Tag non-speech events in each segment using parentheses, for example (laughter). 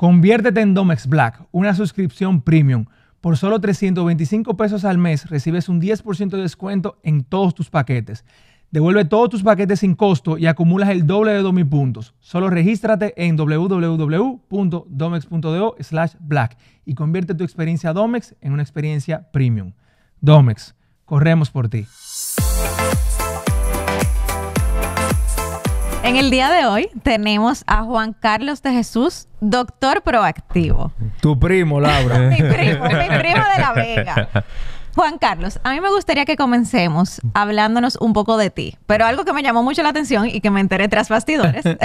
Conviértete en Domex Black, una suscripción premium. Por solo 325 pesos al mes recibes un 10% de descuento en todos tus paquetes. Devuelve todos tus paquetes sin costo y acumulas el doble de 2.000 puntos. Solo regístrate en www.domex.do slash black y convierte tu experiencia Domex en una experiencia premium. Domex, corremos por ti. En el día de hoy tenemos a Juan Carlos de Jesús, doctor proactivo. Tu primo, Laura. mi primo, mi primo de la Vega. Juan Carlos, a mí me gustaría que comencemos hablándonos un poco de ti, pero algo que me llamó mucho la atención y que me enteré tras bastidores (laughs) (laughs)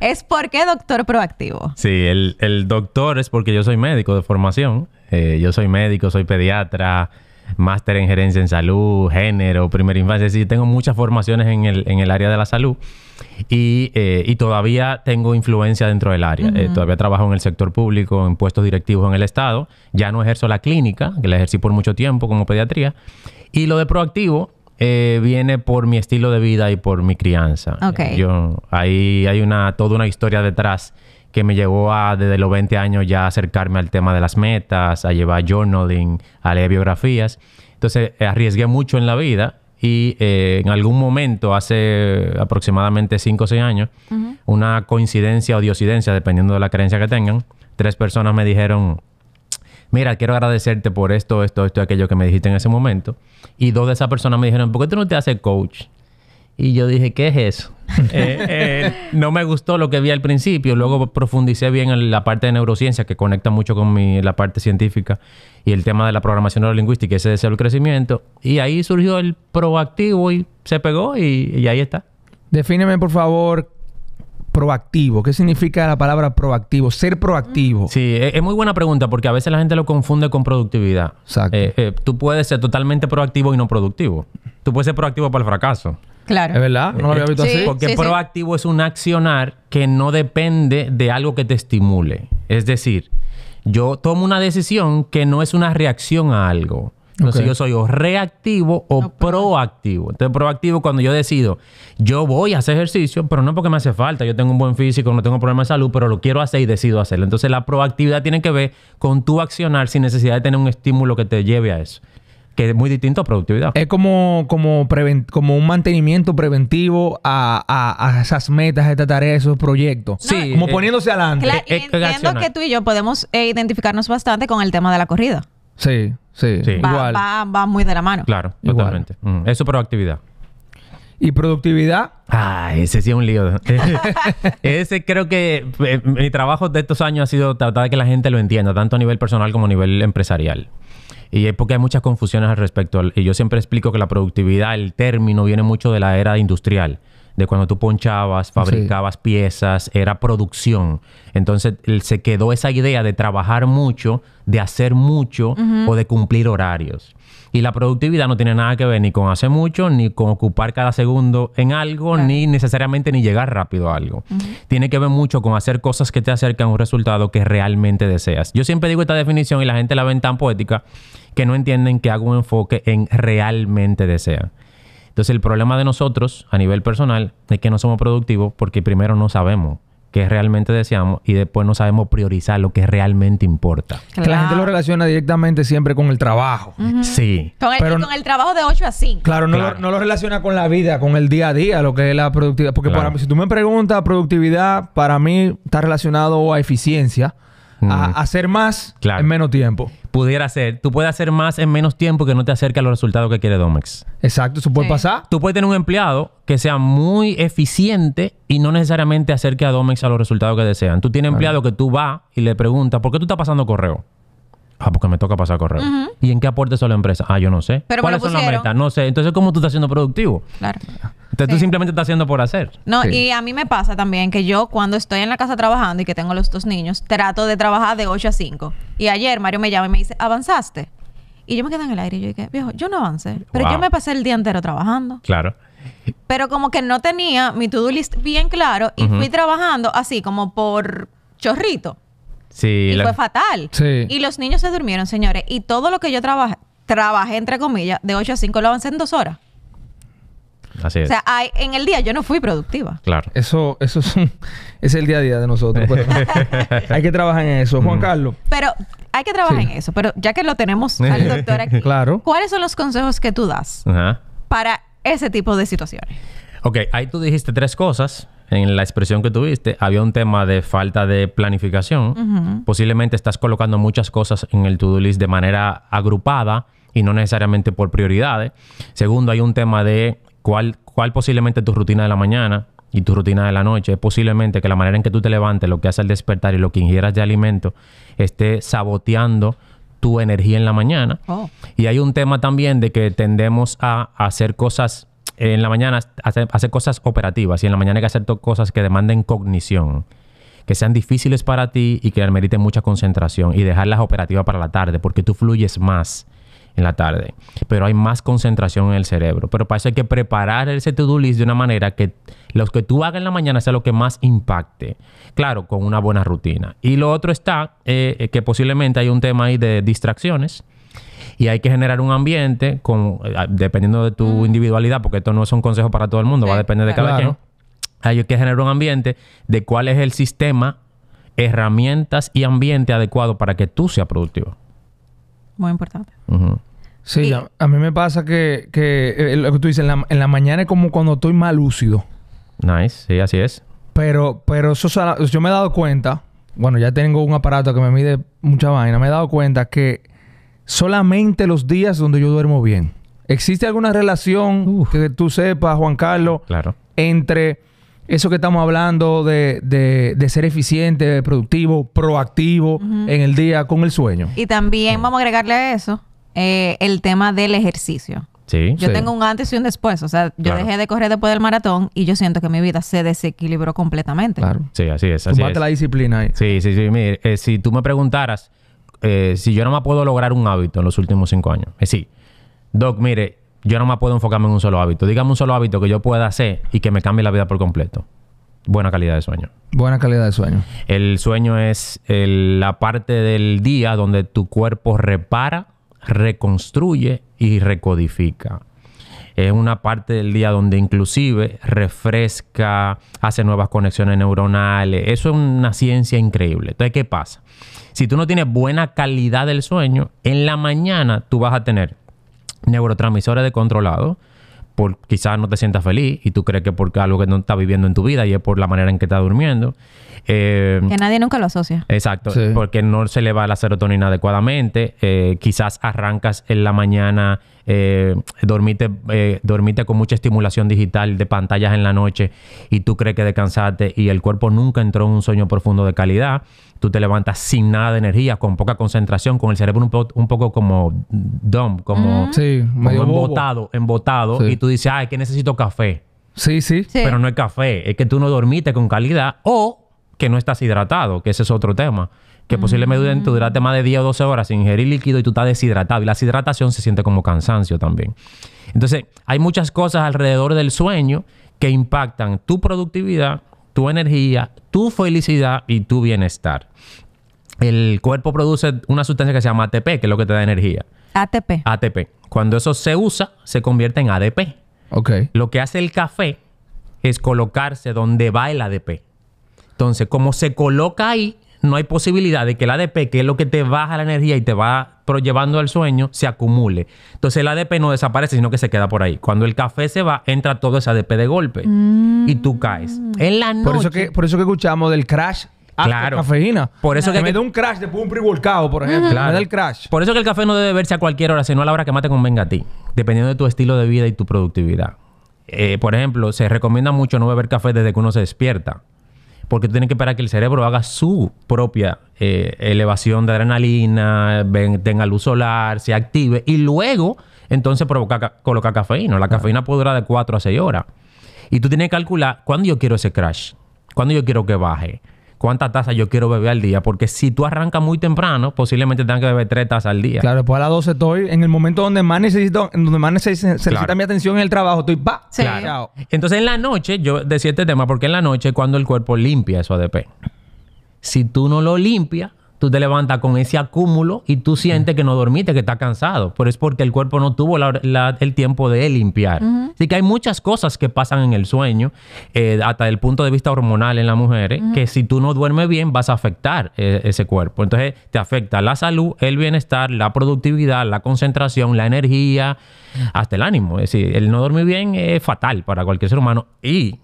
es por qué doctor proactivo. Sí, el, doctor es porque yo soy médico de formación, eh, yo soy médico, soy pediatra, máster en gerencia en salud, género, primera infancia, es tengo muchas formaciones en el, área de la salud y, eh, todavía tengo influencia dentro del área. Eh, todavía trabajo en el sector público, en puestos directivos en el Estado, ya no ejerzo la clínica, que la ejercí por mucho tiempo como pediatría, y lo de proactivo, eh, viene por mi estilo de vida y por mi crianza. Yo, ahí hay una, toda una historia detrás que me llevó a desde los 20 años ya acercarme al tema de las metas, a llevar journaling, a leer biografías. Entonces eh, arriesgué mucho en la vida y eh, en algún momento, hace aproximadamente 5 o 6 años, una coincidencia o diocidencia, dependiendo de la creencia que tengan, tres personas me dijeron, mira, quiero agradecerte por esto, esto, esto, aquello que me dijiste en ese momento. Y dos de esas personas me dijeron, ¿por qué tú no te haces coach? Y yo dije, ¿qué es eso? (laughs) Eh, eh, no me gustó lo que vi al principio, luego profundicé bien en la parte de neurociencia que conecta mucho con mi, la parte científica y el tema de la programación neurolingüística, ese deseo del crecimiento, y ahí surgió el proactivo y se pegó y, ahí está. Defíneme por favor proactivo. ¿Qué significa la palabra proactivo? Ser proactivo. Sí, e, es, muy buena pregunta porque a veces la gente lo confunde con productividad. Exacto. Eh, tú puedes ser totalmente proactivo y no productivo. Tú puedes ser proactivo para el fracaso. Claro. Es verdad, no lo había visto así. Porque proactivo es un accionar que no depende de algo que te estimule. Es decir, yo tomo una decisión que no es una reacción a algo. Entonces yo soy o reactivo o proactivo. Entonces proactivo cuando yo decido, yo voy a hacer ejercicio, pero no porque me hace falta, yo tengo un buen físico, no tengo problema de salud, pero lo quiero hacer y decido hacerlo. Entonces la proactividad tiene que ver con tu accionar sin necesidad de tener un estímulo que te lleve a eso que es muy distinto a productividad. Es como, como, como un mantenimiento preventivo a, esas metas, a esta tarea, a esos proyectos. sí. Como eh, poniéndose adelante. Claro, entiendo que tú y yo podemos eh, identificarnos bastante con el tema de la corrida. Sí, sí. Igual. Va, muy de la mano. Claro, totalmente. Eso mm. Eso productividad. ¿Y productividad? Ah, ese sí es un lío. (laughs) ese creo que eh, mi trabajo de estos años ha sido tratar de que la gente lo entienda, tanto a nivel personal como a nivel empresarial. Y es porque hay muchas confusiones al respecto. Y yo siempre explico que la productividad, el término, viene mucho de la era industrial de cuando tú ponchabas, fabricabas piezas, era producción. Entonces se quedó esa idea de trabajar mucho, de hacer mucho o de cumplir horarios. Y la productividad no tiene nada que ver ni con hacer mucho, ni con ocupar cada segundo en algo, ni necesariamente ni llegar rápido a algo. Tiene que ver mucho con hacer cosas que te acercan a un resultado que realmente deseas. Yo siempre digo esta definición y la gente la ven tan poética, que no entienden que hago un enfoque en realmente desean. Entonces el problema de nosotros a nivel personal es que no somos productivos porque primero no sabemos qué realmente deseamos y después no sabemos priorizar lo que realmente importa. la gente lo relaciona directamente siempre con el trabajo. Sí. Con el, trabajo de 8 a 5. Claro, no, Lo, relaciona con la vida, con el día a día, lo que es la productividad. Porque para si tú me preguntas productividad, para mí está relacionado a eficiencia a mm. hacer más en menos tiempo. Pudiera ser. Tú puedes hacer más en menos tiempo que no te acerque a los resultados que quiere Domex. Exacto, eso puede pasar. Tú puedes tener un empleado que sea muy eficiente y no necesariamente acerque a Domex a los resultados que desean. Tú tienes empleado que tú vas y le preguntas, ¿por qué tú estás pasando correo? Ah, porque me toca pasar a correr. ¿Y en qué aporte es a la empresa? Ah, yo no sé. Pero ¿Cuáles son las metas? No sé. Entonces, ¿cómo tú estás siendo productivo? Claro. Entonces, tú simplemente estás haciendo por hacer. No, y a mí me pasa también que yo, cuando estoy en la casa trabajando y que tengo los dos niños, trato de trabajar de 8 a 5. Y ayer Mario me llama y me dice, ¿avanzaste? Y yo me quedé en el aire y yo dije, viejo, yo no avancé. Pero yo me pasé el día entero trabajando. Claro. Pero como que no tenía mi to-do list bien claro y fui trabajando así como por chorrito y fue fatal. Y los niños se durmieron, señores. Y todo lo que yo trabajé, trabajé entre comillas, de 8 a 5 lo avancé en dos horas. Así es. O sea, en el día yo no fui productiva. Claro. Eso, eso es, (laughs) el día a día de nosotros. (laughs) hay que trabajar en eso, Juan Carlos. Pero hay que trabajar en eso. Pero ya que lo tenemos (laughs) al doctor aquí, claro. ¿cuáles son los consejos que tú das para ese tipo de situaciones? Ok, ahí tú dijiste tres cosas en la expresión que tuviste, había un tema de falta de planificación. Posiblemente estás colocando muchas cosas en el to-do list de manera agrupada y no necesariamente por prioridades. Segundo, hay un tema de cuál, cuál posiblemente tu rutina de la mañana y tu rutina de la noche. Es posiblemente que la manera en que tú te levantes, lo que haces al despertar y lo que ingieras de alimento esté saboteando tu energía en la mañana. Oh. Y hay un tema también de que tendemos a hacer cosas en la mañana hacer cosas operativas y en la mañana hay que hacer cosas que demanden cognición, que sean difíciles para ti y que meriten mucha concentración y dejarlas operativas para la tarde porque tú fluyes más en la tarde, pero hay más concentración en el cerebro. Pero para eso hay que preparar ese to-do list de una manera que los que tú hagas en la mañana sea lo que más impacte. Claro, con una buena rutina. Y lo otro está eh, eh, que posiblemente hay un tema ahí de distracciones y hay que generar un ambiente, con, eh, dependiendo de tu individualidad, porque esto no es un consejo para todo el mundo, va a depender de cada quien. Hay que generar un ambiente de cuál es el sistema, herramientas y ambiente adecuado para que tú seas productivo. Muy importante. Sí, a, mí me pasa que, eh, lo que tú dices, en la, mañana es como cuando estoy más lúcido. Nice, sí, así es. Pero, pero eso, yo me he dado cuenta, bueno, ya tengo un aparato que me mide mucha vaina, me he dado cuenta que solamente los días donde yo duermo bien. ¿Existe alguna relación que tú sepas, Juan Carlos, claro. entre eso que estamos hablando de, de, ser eficiente, productivo, proactivo en el día con el sueño? Y también vamos a agregarle a eso eh, el tema del ejercicio. Sí, yo tengo un antes y un después. O sea, yo dejé de correr después del maratón y yo siento que mi vida se desequilibró completamente. Claro. Sí, así es. Así la disciplina ahí. Sí, sí, sí. Mire, eh, si tú me preguntaras eh, si yo no me puedo lograr un hábito en los últimos cinco años, es decir, Doc, mire, yo no me puedo enfocarme en un solo hábito. Dígame un solo hábito que yo pueda hacer y que me cambie la vida por completo. Buena calidad de sueño. Buena calidad de sueño. El sueño es la parte del día donde tu cuerpo repara, reconstruye y recodifica. Es eh, una parte del día donde inclusive refresca, hace nuevas conexiones neuronales. Eso es una ciencia increíble. Entonces, ¿qué pasa? Si tú no tienes buena calidad del sueño, en la mañana tú vas a tener neurotransmisores descontrolados, por quizás no te sientas feliz y tú crees que porque algo que no estás viviendo en tu vida y es por la manera en que estás durmiendo. Eh, que nadie nunca lo asocia. Exacto, porque no se le va la serotonina adecuadamente. Eh, quizás arrancas en la mañana eh, dormiste, eh, con mucha estimulación digital de pantallas en la noche y tú crees que descansaste y el cuerpo nunca entró en un sueño profundo de calidad, tú te levantas sin nada de energía, con poca concentración, con el cerebro un, poco como dumb, como, mm. embotado, embotado y tú dices, ay, que necesito café. Sí, sí, sí. Pero no es café, es que tú no dormiste con calidad o que no estás hidratado, que ese es otro tema que posiblemente mm. duraste más de 10 o 12 horas sin ingerir líquido y tú estás deshidratado. Y la deshidratación se siente como cansancio también. Entonces, hay muchas cosas alrededor del sueño que impactan tu productividad, tu energía, tu felicidad y tu bienestar. El cuerpo produce una sustancia que se llama ATP, que es lo que te da energía. ATP. ATP. Cuando eso se usa, se convierte en ADP. Lo que hace el café es colocarse donde va el ADP. Entonces, como se coloca ahí, no hay posibilidad de que el ADP, que es lo que te baja la energía y te va llevando al sueño, se acumule. Entonces el ADP no desaparece, sino que se queda por ahí. Cuando el café se va, entra todo ese ADP de golpe mm. y tú caes. En la Por eso que, por eso que escuchamos del crash la cafeína. Por eso que, me da un crash de un pre por ejemplo. Claro. crash. Por eso que el café no debe verse a cualquier hora, sino a la hora que más te convenga a ti, dependiendo de tu estilo de vida y tu productividad. Eh, por ejemplo, se recomienda mucho no beber café desde que uno se despierta porque tú tienes que esperar que el cerebro haga su propia eh, elevación de adrenalina, tenga luz solar, se active y luego entonces provoca, coloca cafeína. La cafeína puede durar de 4 a 6 horas. Y tú tienes que calcular cuándo yo quiero ese crash, cuándo yo quiero que baje, cuántas tazas yo quiero beber al día, porque si tú arrancas muy temprano, posiblemente tengas que beber tres tazas al día. Claro, después pues a las 12 estoy en el momento donde más necesito, donde más necesita mi atención en el trabajo, estoy pa. Claro. Entonces en la noche, yo decía este tema, porque en la noche es cuando el cuerpo limpia eso ADP. Si tú no lo limpias, tú te levantas con ese acúmulo y tú sientes que no dormiste, que estás cansado, pero es porque el cuerpo no tuvo el tiempo de limpiar. Así que hay muchas cosas que pasan en el sueño, eh, hasta el punto de vista hormonal en las mujeres, que si tú no duermes bien vas a afectar eh, ese cuerpo. Entonces te afecta la salud, el bienestar, la productividad, la concentración, la energía, hasta el ánimo. Es decir, el no dormir bien es fatal para cualquier ser humano y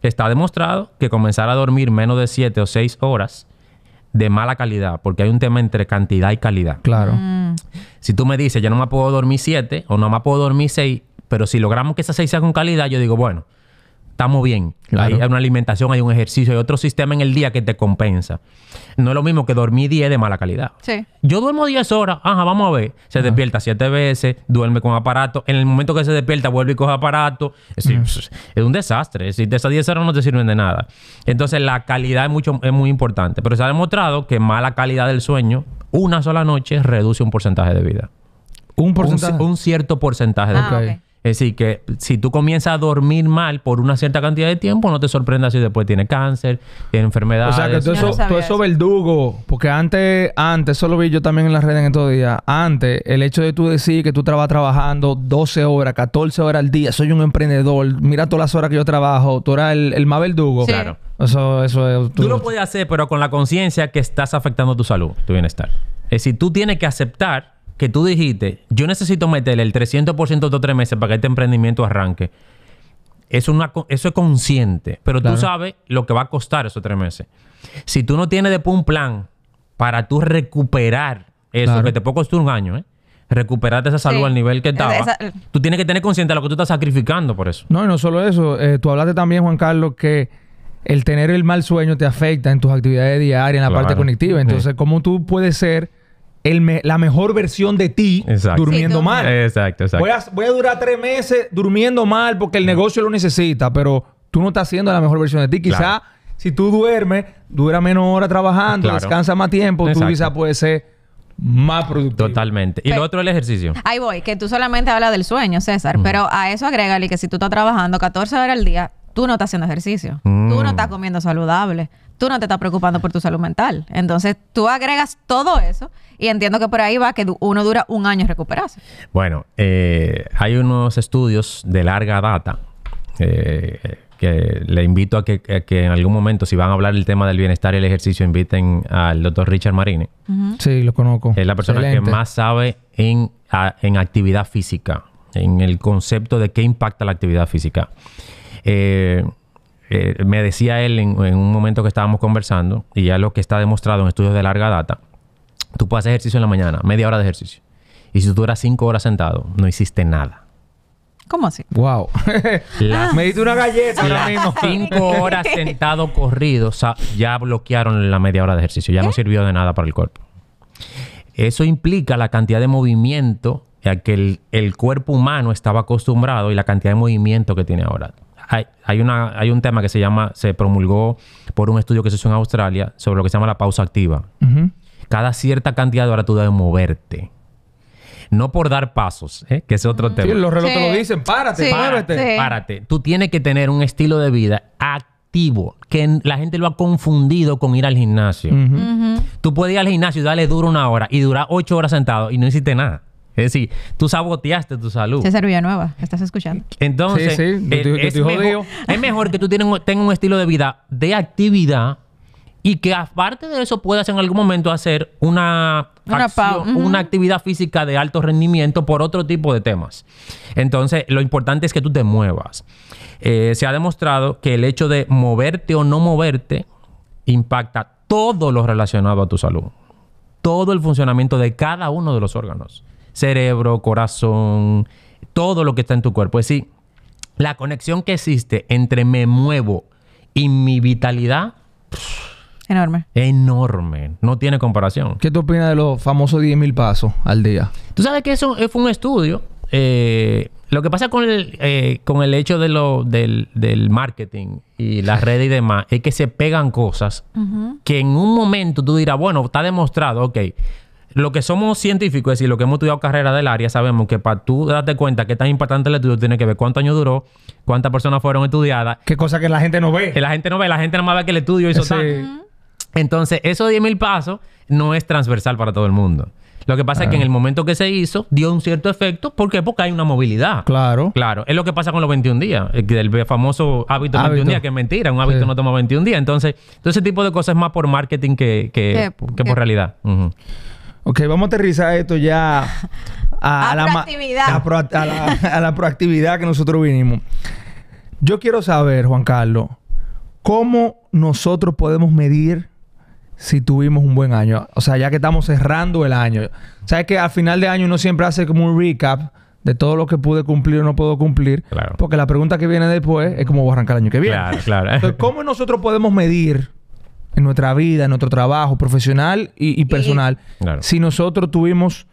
está demostrado que comenzar a dormir menos de 7 o 6 horas de mala calidad, porque hay un tema entre cantidad y calidad. Claro. Mm. Si tú me dices, yo no me puedo dormir siete o no me puedo dormir seis, pero si logramos que esas seis sean con calidad, yo digo, bueno, estamos bien. Hay una alimentación, hay un ejercicio, hay otro sistema en el día que te compensa. No es lo mismo que dormir 10 de mala calidad. Yo duermo 10 horas, ajá, vamos a ver. Se despierta 7 veces, duerme con aparato. En el momento que se despierta, vuelve y coge aparato. Es, un desastre. Es decir, esas 10 horas no te sirven de nada. Entonces, la calidad es, mucho, es muy importante. Pero se ha demostrado que mala calidad del sueño, una sola noche, reduce un porcentaje de vida. ¿Un porcentaje? Un, cierto porcentaje de ah, vida. Es decir, que si tú comienzas a dormir mal por una cierta cantidad de tiempo, no te sorprendas si después tienes cáncer, tienes enfermedades. O sea, que tú eso, verdugo, porque antes, antes, eso lo vi yo también en las redes en estos días, antes, el hecho de tú decir que tú trabajas trabajando 12 horas, 14 horas al día, soy un emprendedor, mira todas las horas que yo trabajo, tú eras el, más verdugo. Claro. Eso, eso es, tú, tú lo puedes hacer, pero con la conciencia que estás afectando tu salud, tu bienestar. Es decir, tú tienes que aceptar que tú dijiste, yo necesito meterle el 300% de tres meses para que este emprendimiento arranque, es eso es consciente, pero tú sabes lo que va a costar esos tres meses. Si tú no tienes después un plan para tú recuperar eso, que te puede costar un año, ¿eh? recuperarte esa salud al nivel que estaba, tú tienes que tener consciente de lo que tú estás sacrificando por eso. No, y no solo eso, eh, tú hablaste también, Juan Carlos, que el tener el mal sueño te afecta en tus actividades diarias, en la parte conectiva. Entonces, ¿cómo tú puedes ser el me la mejor versión de ti durmiendo mal. Exacto, exacto. Voy a, voy a, durar tres meses durmiendo mal porque el negocio lo necesita, pero tú no estás haciendo la mejor versión de ti. Quizá si tú duermes, dura menos horas trabajando, descansa más tiempo, exacto. tú quizá puedes ser más productivo. Totalmente. Y lo otro es el ejercicio. Ahí voy, que tú solamente hablas del sueño, César, pero a eso agrégale que si tú estás trabajando 14 horas al día, tú no estás haciendo ejercicio. Tú no mm. estás comiendo saludable tú no te estás preocupando por tu salud mental. Entonces tú agregas todo eso y entiendo que por ahí va que uno dura un año recuperarse. Bueno, eh, hay unos estudios de larga data eh, que le invito a que, en algún momento, si van a hablar del tema del bienestar y el ejercicio, inviten al doctor Richard Marini. Sí, lo conozco. Es la persona que más sabe en, en actividad física, en el concepto de qué impacta la actividad física. Eh, eh, me decía él en, un momento que estábamos conversando, y ya lo que está demostrado en estudios de larga data, tú puedes hacer ejercicio en la mañana, media hora de ejercicio. Y si tú duras cinco horas sentado, no hiciste nada. ¿Cómo así? Wow. (laughs) Me diste una galleta Cinco horas (laughs) sentado corrido, ya bloquearon la media hora de ejercicio. Ya no ¿Eh? sirvió de nada para el cuerpo. Eso implica la cantidad de movimiento a que el, el, cuerpo humano estaba acostumbrado y la cantidad de movimiento que tiene ahora hay, una, hay un tema que se llama, se promulgó por un estudio que se hizo en Australia sobre lo que se llama la pausa activa. Cada cierta cantidad de horas tú debes moverte. No por dar pasos, ¿eh? que es otro tema. Sí, los relojes lo dicen, párate, párate. Párate. Tú tienes que tener un estilo de vida activo, que la gente lo ha confundido con ir al gimnasio. Tú puedes ir al gimnasio y darle duro una hora y durar ocho horas sentado y no hiciste nada. Es decir, tú saboteaste tu salud. César Villanueva, ¿estás escuchando? Entonces, sí, eh, es, mejor, que tú tengas un estilo de vida de actividad y que aparte de eso puedas en algún momento hacer una, actividad física de alto rendimiento por otro tipo de temas. Entonces, lo importante es que tú te muevas. Eh, se ha demostrado que el hecho de moverte o no moverte impacta todo lo relacionado a tu salud, todo el funcionamiento de cada uno de los órganos cerebro, corazón, todo lo que está en tu cuerpo. Es decir, la conexión que existe entre me muevo y mi vitalidad. Enorme. Enorme. No tiene comparación. ¿Qué tú opinas de los famosos 10.000 pasos al día? Tú sabes que eso fue un estudio. Eh, lo que pasa con el, eh, con el hecho de lo, del, marketing y las (laughs) redes y demás es que se pegan cosas que en un momento tú dirás, bueno, está demostrado, ok, lo que somos científicos, es lo que hemos estudiado carrera del área, sabemos que para tú darte cuenta que tan importante el estudio tiene que ver cuánto año duró, cuántas personas fueron estudiadas. Qué cosa que la gente no ve. Que la gente no ve, la gente nada más ve que el estudio hizo tal. Entonces, esos 10.000 pasos no es transversal para todo el mundo. Lo que pasa es que en el momento que se hizo, dio un cierto efecto. porque Porque hay una movilidad. Claro. Claro. Es lo que pasa con los 21 días. Eh, el, famoso hábito, de 21 días, que es mentira. Un hábito no toma 21 días. Entonces, todo ese tipo de cosas es más por marketing que, por realidad. Ok, vamos a aterrizar esto ya a, la proactividad. A, la, proactividad que nosotros vinimos. Yo quiero saber, Juan Carlos, ¿cómo nosotros podemos medir si tuvimos un buen año? O sea, ya que estamos cerrando el año. Sabes que al final de año uno siempre hace como un recap de todo lo que pude cumplir o no puedo cumplir. Porque la pregunta que viene después es cómo voy a arrancar el año que viene. Claro, claro. Entonces, ¿cómo nosotros podemos medir en nuestra vida, en nuestro trabajo profesional y, personal, si nosotros tuvimos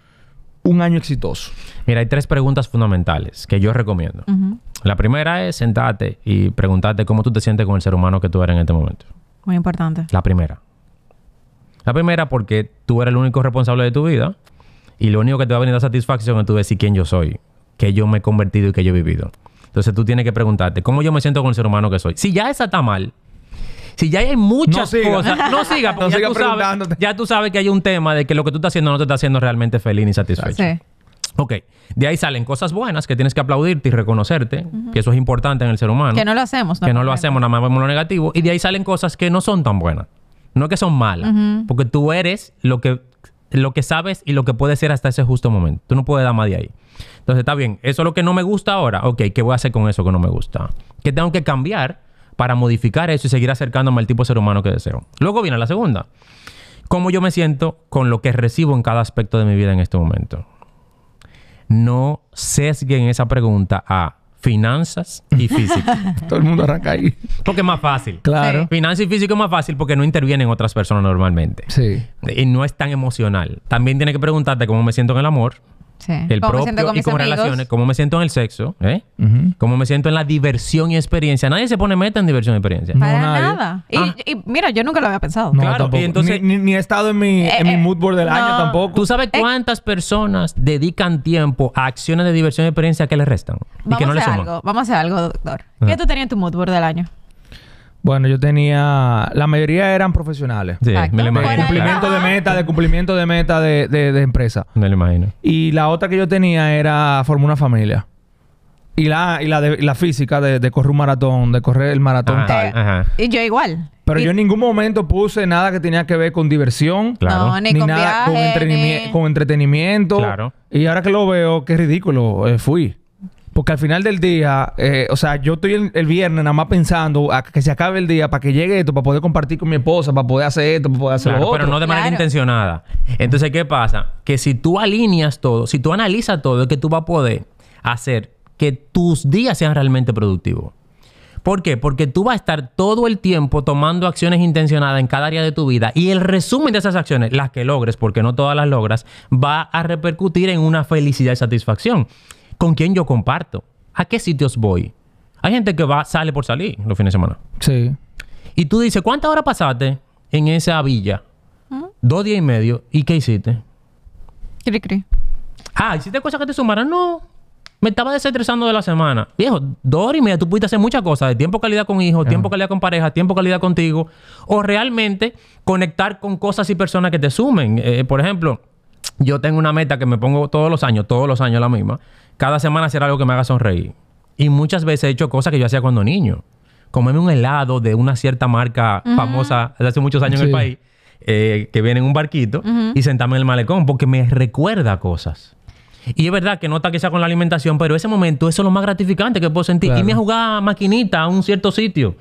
un año exitoso? Mira, hay tres preguntas fundamentales que yo recomiendo. La primera es sentarte y preguntarte cómo tú te sientes con el ser humano que tú eres en este momento. Muy importante. La primera. La primera porque tú eres el único responsable de tu vida y lo único que te va a venir a satisfacción es tú decir quién yo soy, que yo me he convertido y que yo he vivido. Entonces tú tienes que preguntarte cómo yo me siento con el ser humano que soy. Si ya esa está mal, si ya hay muchas cosas, no (laughs) sigas, porque ya, tú sabes, que hay un tema de que lo que tú estás haciendo no te está haciendo realmente feliz ni satisfecho. Sí. Ok, de ahí salen cosas buenas que tienes que aplaudirte y reconocerte, que eso es importante en el ser humano. Que no lo hacemos, Que no lo hacemos, nada más vemos lo negativo. Y de ahí salen cosas que no son tan buenas, no que son malas, porque tú eres lo que, lo que sabes y lo que puedes ser hasta ese justo momento. Tú no puedes dar más de ahí. Entonces, está bien, eso es lo que no me gusta ahora. Ok, ¿qué voy a hacer con eso que no me gusta? ¿Qué tengo que cambiar? para modificar eso y seguir acercándome al tipo de ser humano que deseo. Luego viene la segunda. Cómo yo me siento con lo que recibo en cada aspecto de mi vida en este momento. No sesguen esa pregunta a finanzas y (laughs) físico. Todo el mundo arranca ahí. Porque es más fácil. Claro. Finanzas y físico es más fácil porque no intervienen otras personas normalmente. Sí. Y no es tan emocional. También tiene que preguntarte cómo me siento en el amor el propio y con relaciones, cómo me siento en el sexo, ¿eh? cómo me siento en la diversión y experiencia. Nadie se pone meta en diversión y experiencia. nada. Ah. Y, mira, yo nunca lo había pensado. ni, he estado en mi, eh, en mi eh, mood board del año tampoco. ¿Tú sabes cuántas personas dedican tiempo a acciones de diversión y experiencia que les restan? Vamos a hacer algo, vamos a hacer algo, doctor. ¿Qué ah. tú tenías en tu mood board del año? Bueno, yo tenía... La mayoría eran profesionales. Sí, me lo De cumplimiento de meta, de cumplimiento de meta de, de- empresa. Me lo imagino. Y la otra que yo tenía era formar una familia. Y la, y la, de- la física de, de correr un maratón, de correr el maratón tal. Y yo igual. Pero yo en ningún momento puse nada que tenía que ver con diversión. Claro. ni, con nada con, con entretenimiento. Claro. Y ahora que lo veo, qué ridículo eh, fui. Porque al final del día, eh, o sea, yo estoy el, viernes nada más pensando a que se acabe el día para que llegue esto, para poder compartir con mi esposa, para poder hacer esto, para poder hacer lo otro. Pero no de manera intencionada. Entonces, ¿qué pasa? Que si tú alineas todo, si tú analizas todo, es que tú vas a poder hacer que tus días sean realmente productivos. ¿Por qué? Porque tú vas a estar todo el tiempo tomando acciones intencionadas en cada área de tu vida y el resumen de esas acciones, las que logres, porque no todas las logras, va a repercutir en una felicidad y satisfacción con quién yo comparto, a qué sitios voy. Hay gente que va, sale por salir los fines de semana. Sí. Y tú dices, ¿cuántas horas pasaste en esa villa? Dos días y medio. ¿Y qué hiciste? Cri, cri. Ah, ¿hiciste cosas que te sumaran? No. Me estaba desestresando de la semana. Viejo, dos horas y media tú pudiste hacer muchas cosas. De tiempo calidad con hijos, tiempo calidad con pareja, tiempo calidad contigo. O realmente conectar con cosas y personas que te sumen. Eh, por ejemplo, yo tengo una meta que me pongo todos los años, todos los años la misma cada semana hacer algo que me haga sonreír. Y muchas veces he hecho cosas que yo hacía cuando niño. Comerme un helado de una cierta marca famosa de hace muchos años en el país, eh, que viene en un barquito, y sentarme en el malecón, porque me recuerda cosas. Y es verdad que no que sea con la alimentación, pero ese momento, eso es lo más gratificante que puedo sentir. Y me jugado maquinita a un cierto sitio.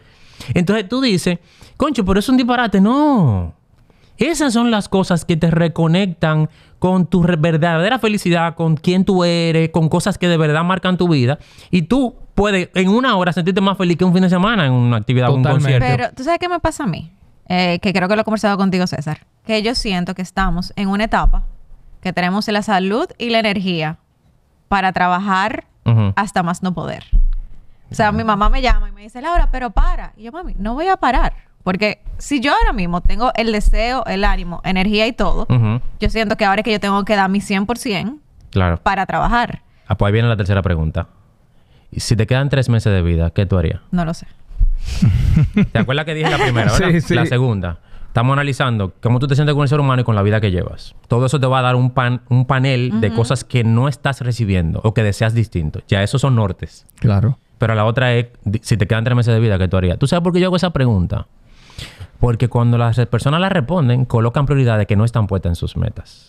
Entonces tú dices, concho, pero es un disparate. No. Esas son las cosas que te reconectan con tu verdadera felicidad, con quién tú eres, con cosas que de verdad marcan tu vida. Y tú puedes en una hora sentirte más feliz que un fin de semana en una actividad o un concierto. Pero tú sabes qué me pasa a mí, eh, que creo que lo he conversado contigo, César, que yo siento que estamos en una etapa que tenemos la salud y la energía para trabajar hasta más no poder. O sea, mi mamá me llama y me dice, Laura, pero para. Y yo, mami, no voy a parar. Porque si yo ahora mismo tengo el deseo, el ánimo, energía y todo, yo siento que ahora es que yo tengo que dar mi 100% claro. para trabajar. Ah, pues ahí viene la tercera pregunta. si te quedan tres meses de vida, qué tú harías? No lo sé. (laughs) ¿Te acuerdas que dije la primera, Sí, sí. La segunda. Estamos analizando cómo tú te sientes con el ser humano y con la vida que llevas. Todo eso te va a dar un, un panel de cosas que no estás recibiendo o que deseas distinto. Ya esos son nortes. Claro. Pero la otra es, si te quedan tres meses de vida, ¿qué tú harías? ¿Tú sabes por qué yo hago esa pregunta? Porque cuando las personas las responden, colocan prioridades que no están puestas en sus metas.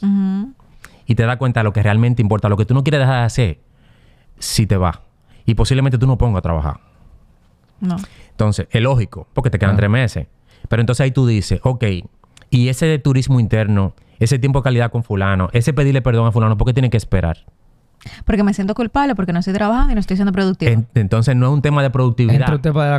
Y te das cuenta de lo que realmente importa, lo que tú no quieres dejar de hacer, si te va. Y posiblemente tú no pongas a trabajar. No. Entonces, es lógico, porque te quedan tres meses. Pero entonces ahí tú dices, ok, y ese turismo interno, ese tiempo de calidad con fulano, ese pedirle perdón a fulano, ¿por qué tiene que esperar? Porque me siento culpable, porque no estoy trabajando y no estoy siendo productivo. entonces no es un tema de productividad,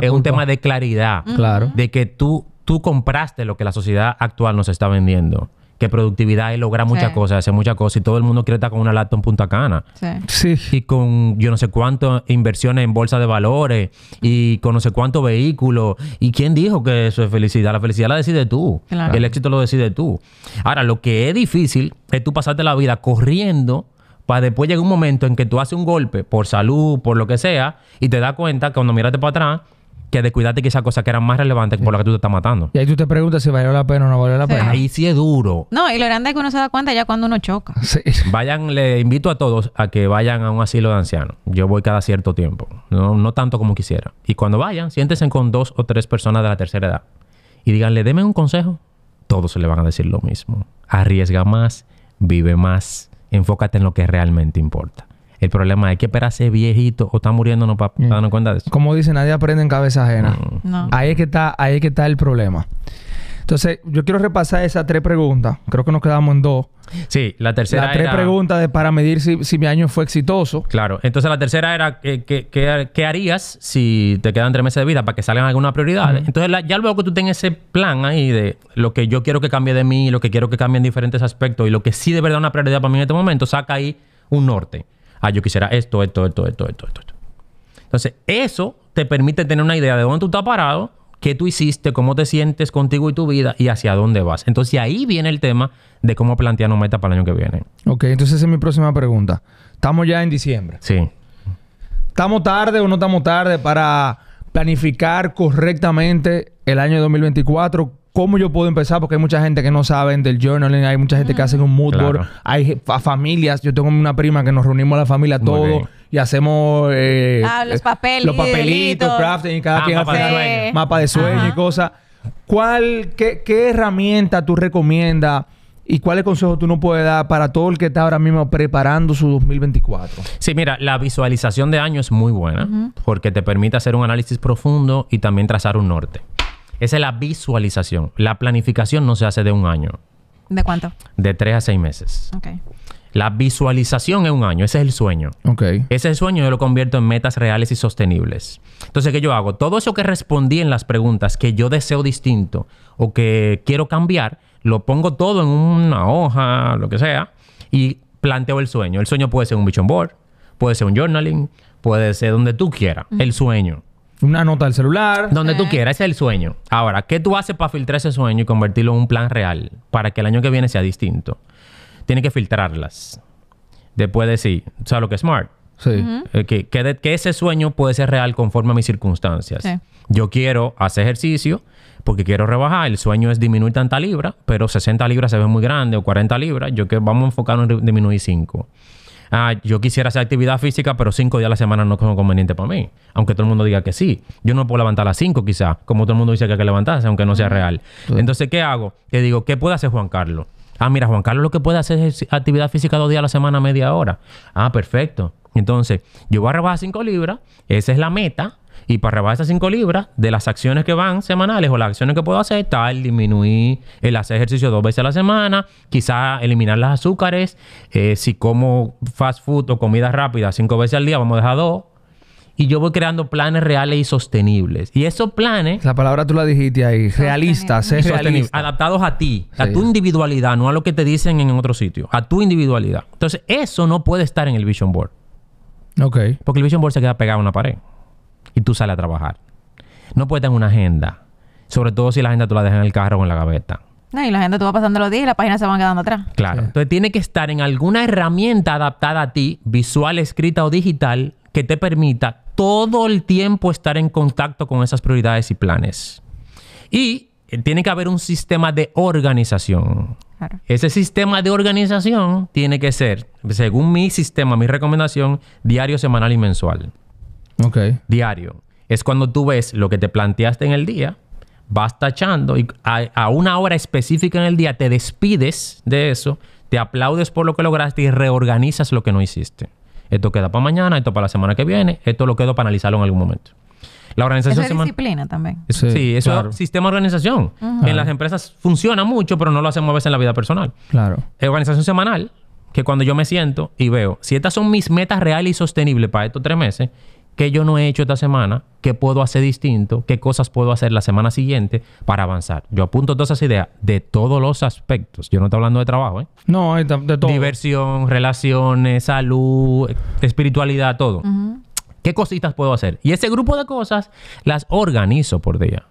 es un tema de claridad. Claro. De que tú tú compraste lo que la sociedad actual nos está vendiendo. Que productividad es lograr muchas cosas, hacer muchas cosas. Y todo el mundo quiere estar con una laptop en punta cana. Sí. Y con yo no sé cuántas inversiones en bolsa de valores y con no sé cuántos vehículos. ¿Y quién dijo que eso es felicidad? La felicidad la decides tú. El éxito lo decides tú. Ahora, lo que es difícil es tú pasarte la vida corriendo para después llegar un momento en que tú haces un golpe por salud, por lo que sea, y te das cuenta que cuando miraste para atrás que de que esas cosas que eran más relevantes por las que tú te estás matando. Y ahí tú te preguntas si valió la pena o no valió la pena. Ahí sí es duro. No, y lo grande es que uno se da cuenta ya cuando uno choca. Sí. Vayan, le invito a todos a que vayan a un asilo de ancianos. Yo voy cada cierto tiempo, no, no tanto como quisiera. Y cuando vayan, siéntense con dos o tres personas de la tercera edad y díganle, deme un consejo. Todos se le van a decir lo mismo. Arriesga más, vive más, enfócate en lo que realmente importa. El problema es que esperarse viejito o está muriéndonos para mm. darnos cuenta de eso. Como dice, nadie aprende en cabeza ajena. Mm. Ahí es que está, ahí es que está el problema. Entonces, yo quiero repasar esas tres preguntas. Creo que nos quedamos en dos. Sí, la tercera Las tres preguntas para medir si, mi año fue exitoso. Claro. Entonces, la tercera era eh, ¿qué, harías si te quedan tres meses de vida para que salgan algunas prioridades? Entonces, ya luego que tú tengas ese plan ahí de lo que yo quiero que cambie de mí, lo que quiero que cambie en diferentes aspectos y lo que sí de verdad es una prioridad para mí en este momento, saca ahí un norte ah, yo quisiera esto, esto, esto, esto, esto, esto, Entonces, eso te permite tener una idea de dónde tú estás parado, qué tú hiciste, cómo te sientes contigo y tu vida y hacia dónde vas. Entonces, ahí viene el tema de cómo plantearnos metas para el año que viene. Ok, entonces esa es mi próxima pregunta. Estamos ya en diciembre. Sí. ¿Estamos tarde o no estamos tarde para planificar correctamente el año 2024? cómo yo puedo empezar, porque hay mucha gente que no sabe del journaling, hay mucha gente que hace un mood board, hay familias, yo tengo una prima que nos reunimos a la familia todo y hacemos eh, ah, los, papelitos. los papelitos, crafting y cada ah, quien hace, mapa de sueño y cosas. ¿Cuál, qué, qué herramienta tú recomiendas? ¿Y cuáles consejos tú no puedes dar para todo el que está ahora mismo preparando su 2024? Sí, mira, la visualización de año es muy buena porque te permite hacer un análisis profundo y también trazar un norte. Esa es la visualización. La planificación no se hace de un año. ¿De cuánto? De tres a seis meses. La visualización es un año, ese es el sueño. Ese sueño yo lo convierto en metas reales y sostenibles. Entonces, ¿qué yo hago? Todo eso que respondí en las preguntas que yo deseo distinto o que quiero cambiar, lo pongo todo en una hoja, lo que sea, y planteo el sueño. El sueño puede ser un vision board, puede ser un journaling, puede ser donde tú quieras, el sueño. Una nota del celular. Donde tú quieras, ese es el sueño. Ahora, ¿qué tú haces para filtrar ese sueño y convertirlo en un plan real para que el año que viene sea distinto? Tienes que filtrarlas. Después de sí. ¿sabes lo que es smart? Sí. Eh, que, que, ese sueño puede ser real conforme a mis circunstancias. Yo quiero hacer ejercicio porque quiero rebajar. El sueño es disminuir tanta libra, pero 60 libras se ve muy grande o 40 libras. Yo que vamos a enfocarnos en disminuir 5 ah, yo quisiera hacer actividad física, pero cinco días a la semana no es conveniente para mí. Aunque todo el mundo diga que sí. Yo no puedo levantar a las cinco quizás, como todo el mundo dice que hay que levantarse, aunque no sea real. Entonces, ¿qué hago? Que digo, ¿qué puede hacer Juan Carlos? Ah, mira, Juan Carlos lo que puede hacer es actividad física dos días a la semana, media hora. Ah, perfecto. Entonces, yo voy a rebajar cinco libras, esa es la meta, y para rebajar esas 5 libras, de las acciones que van semanales o las acciones que puedo hacer, tal, disminuir el hacer ejercicio dos veces a la semana, quizá eliminar las azúcares. Eh, si como fast food o comida rápida cinco veces al día, vamos a dejar dos. Y yo voy creando planes reales y sostenibles. Y esos planes... La palabra tú la dijiste ahí. Realistas, ¿eh? Adaptados a ti, a tu individualidad, no a lo que te dicen en otro sitio. A tu individualidad. Entonces, eso no puede estar en el Vision Board. Ok. Porque el Vision Board se queda pegado a una pared y tú sales a trabajar. No puedes tener una agenda. Sobre todo si la agenda tú la dejas en el carro o en la gaveta. y la gente tú vas pasando los días y las páginas se van quedando atrás. Claro. Entonces tiene que estar en alguna herramienta adaptada a ti, visual, escrita o digital, que te permita todo el tiempo estar en contacto con esas prioridades y planes. Y eh, tiene que haber un sistema de organización. Ese sistema de organización tiene que ser, según mi sistema, mi recomendación, diario, semanal y mensual diario. Es cuando tú ves lo que te planteaste en el día, vas tachando y a, una hora específica en el día te despides de eso, te aplaudes por lo que lograste y reorganizas lo que no hiciste. Esto queda para mañana, esto para la semana que viene, esto lo quedo para analizarlo en algún momento. La organización eso es disciplina también. Sí, eso es sistema de organización. En las empresas funciona mucho, pero no lo hacemos a veces en la vida personal. Claro. Organización semanal, que cuando yo me siento y veo, si estas son mis metas reales y sostenibles para estos tres meses, qué yo no he hecho esta semana, qué puedo hacer distinto, qué cosas puedo hacer la semana siguiente para avanzar. Yo apunto todas esas ideas de todos los aspectos. Yo no estoy hablando de trabajo, ¿eh? No, de, todo. Diversión, relaciones, salud, espiritualidad, todo. ¿Qué cositas puedo hacer? Y ese grupo de cosas las organizo por día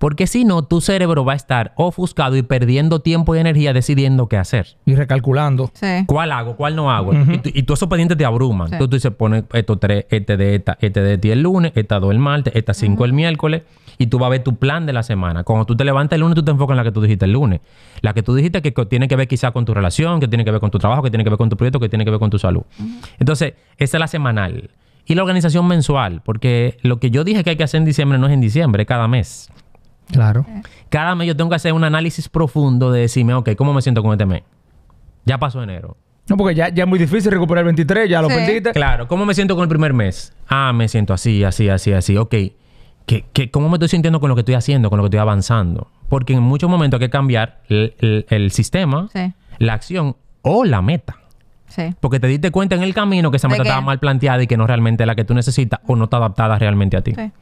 porque si no, tu cerebro va a estar ofuscado y perdiendo tiempo y energía decidiendo qué hacer. Y recalculando. ¿Cuál hago? ¿Cuál no hago? y, y, todos esos pendientes te abruman. Entonces tú dices, pone esto tres, este de esta, este de ti el lunes, esta dos el martes, esta cinco el miércoles, y tú vas a ver tu plan de la semana. Cuando tú te levantas el lunes, tú te enfocas en la que tú dijiste el lunes. La que tú dijiste que, tiene que ver quizá con tu relación, que tiene que ver con tu trabajo, que tiene que ver con tu proyecto, que tiene que ver con tu salud. Entonces, esa es la semanal. Y la organización mensual, porque lo que yo dije que hay que hacer en diciembre no es en diciembre, es cada mes. Claro. Cada mes yo tengo que hacer un análisis profundo de decirme, ok, ¿cómo me siento con este mes? Ya pasó enero. No, porque ya, ya es muy difícil recuperar el 23, ya lo perdiste. Claro, ¿cómo me siento con el primer mes? Ah, me siento así, así, así, así. Ok, ¿Qué, cómo me estoy sintiendo con lo que estoy haciendo, con lo que estoy avanzando? Porque en muchos momentos hay que cambiar el, sistema, la acción o la meta. Sí. Porque te diste cuenta en el camino que esa meta estaba mal planteada y que no realmente es la que tú necesitas o no está adaptada realmente a ti. Sí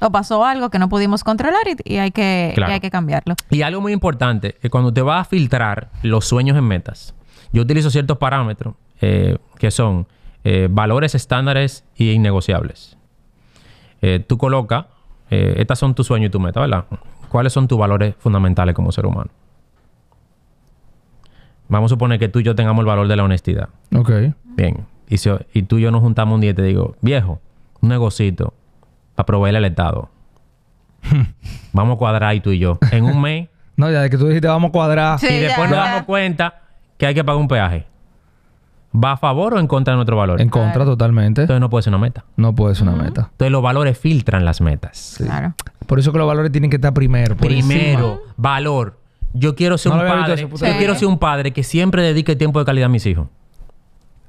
o pasó algo que no pudimos controlar y, hay, que, cambiarlo. Y algo muy importante, que eh, cuando te vas a filtrar los sueños en metas, yo utilizo ciertos parámetros eh, que son eh, valores estándares y innegociables. tú colocas, estas son tus sueños y tu meta, ¿verdad? ¿Cuáles son tus valores fundamentales como ser humano? Vamos a suponer que tú y yo tengamos el valor de la honestidad. Ok. Bien. Y, y tú y yo nos juntamos un día y te digo, viejo, un negocito, para proveerle el Estado. (laughs) vamos a cuadrar ahí tú y yo. En un mes. (laughs) no, ya de que tú dijiste vamos a cuadrar. y después nos damos cuenta que hay que pagar un peaje. ¿Va a favor o en contra de nuestro valor? En contra, totalmente. Entonces no puede ser una meta. No puede ser una meta. Entonces los valores filtran las metas. Claro. Por eso que los valores tienen que estar primero. primero, valor. Yo quiero ser un padre. Yo quiero ser un padre que siempre dedique tiempo de calidad a mis hijos.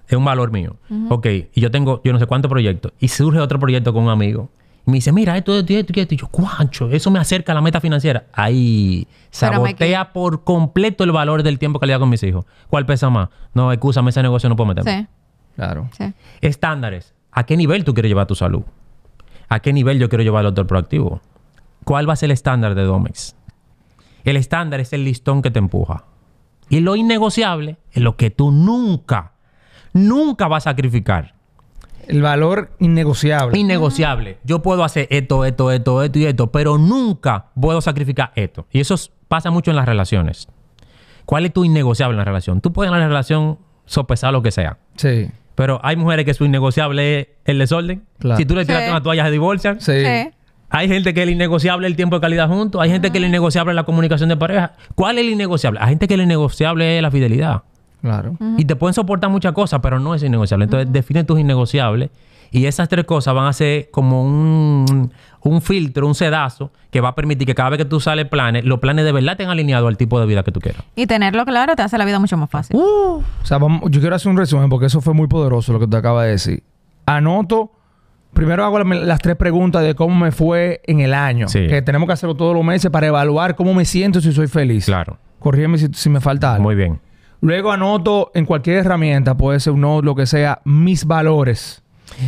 Es un valor mío. Ok, y yo tengo, yo no sé cuántos proyectos. Y surge otro proyecto con un amigo me dice, mira, esto, esto, esto, esto. Y yo, cuancho, eso me acerca a la meta financiera. Ahí sabotea por completo el valor del tiempo que le da con mis hijos. ¿Cuál pesa más? No, excusame, ese negocio no puedo meterme. Sí. Claro. Sí. Estándares. ¿A qué nivel tú quieres llevar tu salud? ¿A qué nivel yo quiero llevar el doctor proactivo? ¿Cuál va a ser el estándar de Domex? El estándar es el listón que te empuja. Y lo innegociable es lo que tú nunca, nunca vas a sacrificar. El valor innegociable. Innegociable. Yo puedo hacer esto, esto, esto, esto y esto, pero nunca puedo sacrificar esto. Y eso pasa mucho en las relaciones. ¿Cuál es tu innegociable en la relación? Tú puedes en la relación sopesar lo que sea. Sí. Pero hay mujeres que su innegociable es el desorden. Si tú le tiras una toalla, se divorcian. Sí. Hay gente que el innegociable es el tiempo de calidad juntos. Hay gente que el ah. innegociable es la comunicación de pareja. ¿Cuál es el innegociable? Hay gente que el innegociable es la fidelidad. Y te pueden soportar muchas cosas, pero no es innegociable. Entonces, define tus innegociables y esas tres cosas van a ser como un, un, filtro, un sedazo que va a permitir que cada vez que tú sales planes, los planes de verdad te estén alineado al tipo de vida que tú quieras. Y tenerlo claro te hace la vida mucho más fácil. Uh. yo quiero hacer un resumen porque eso fue muy poderoso lo que te acaba de decir. Anoto. Primero hago las tres preguntas de cómo me fue en el año. Que tenemos que hacerlo todos los meses para evaluar cómo me siento si soy feliz. Claro. Corrígeme si, si me falta algo. Muy bien. Luego anoto en cualquier herramienta, puede ser un node, lo que sea, mis valores.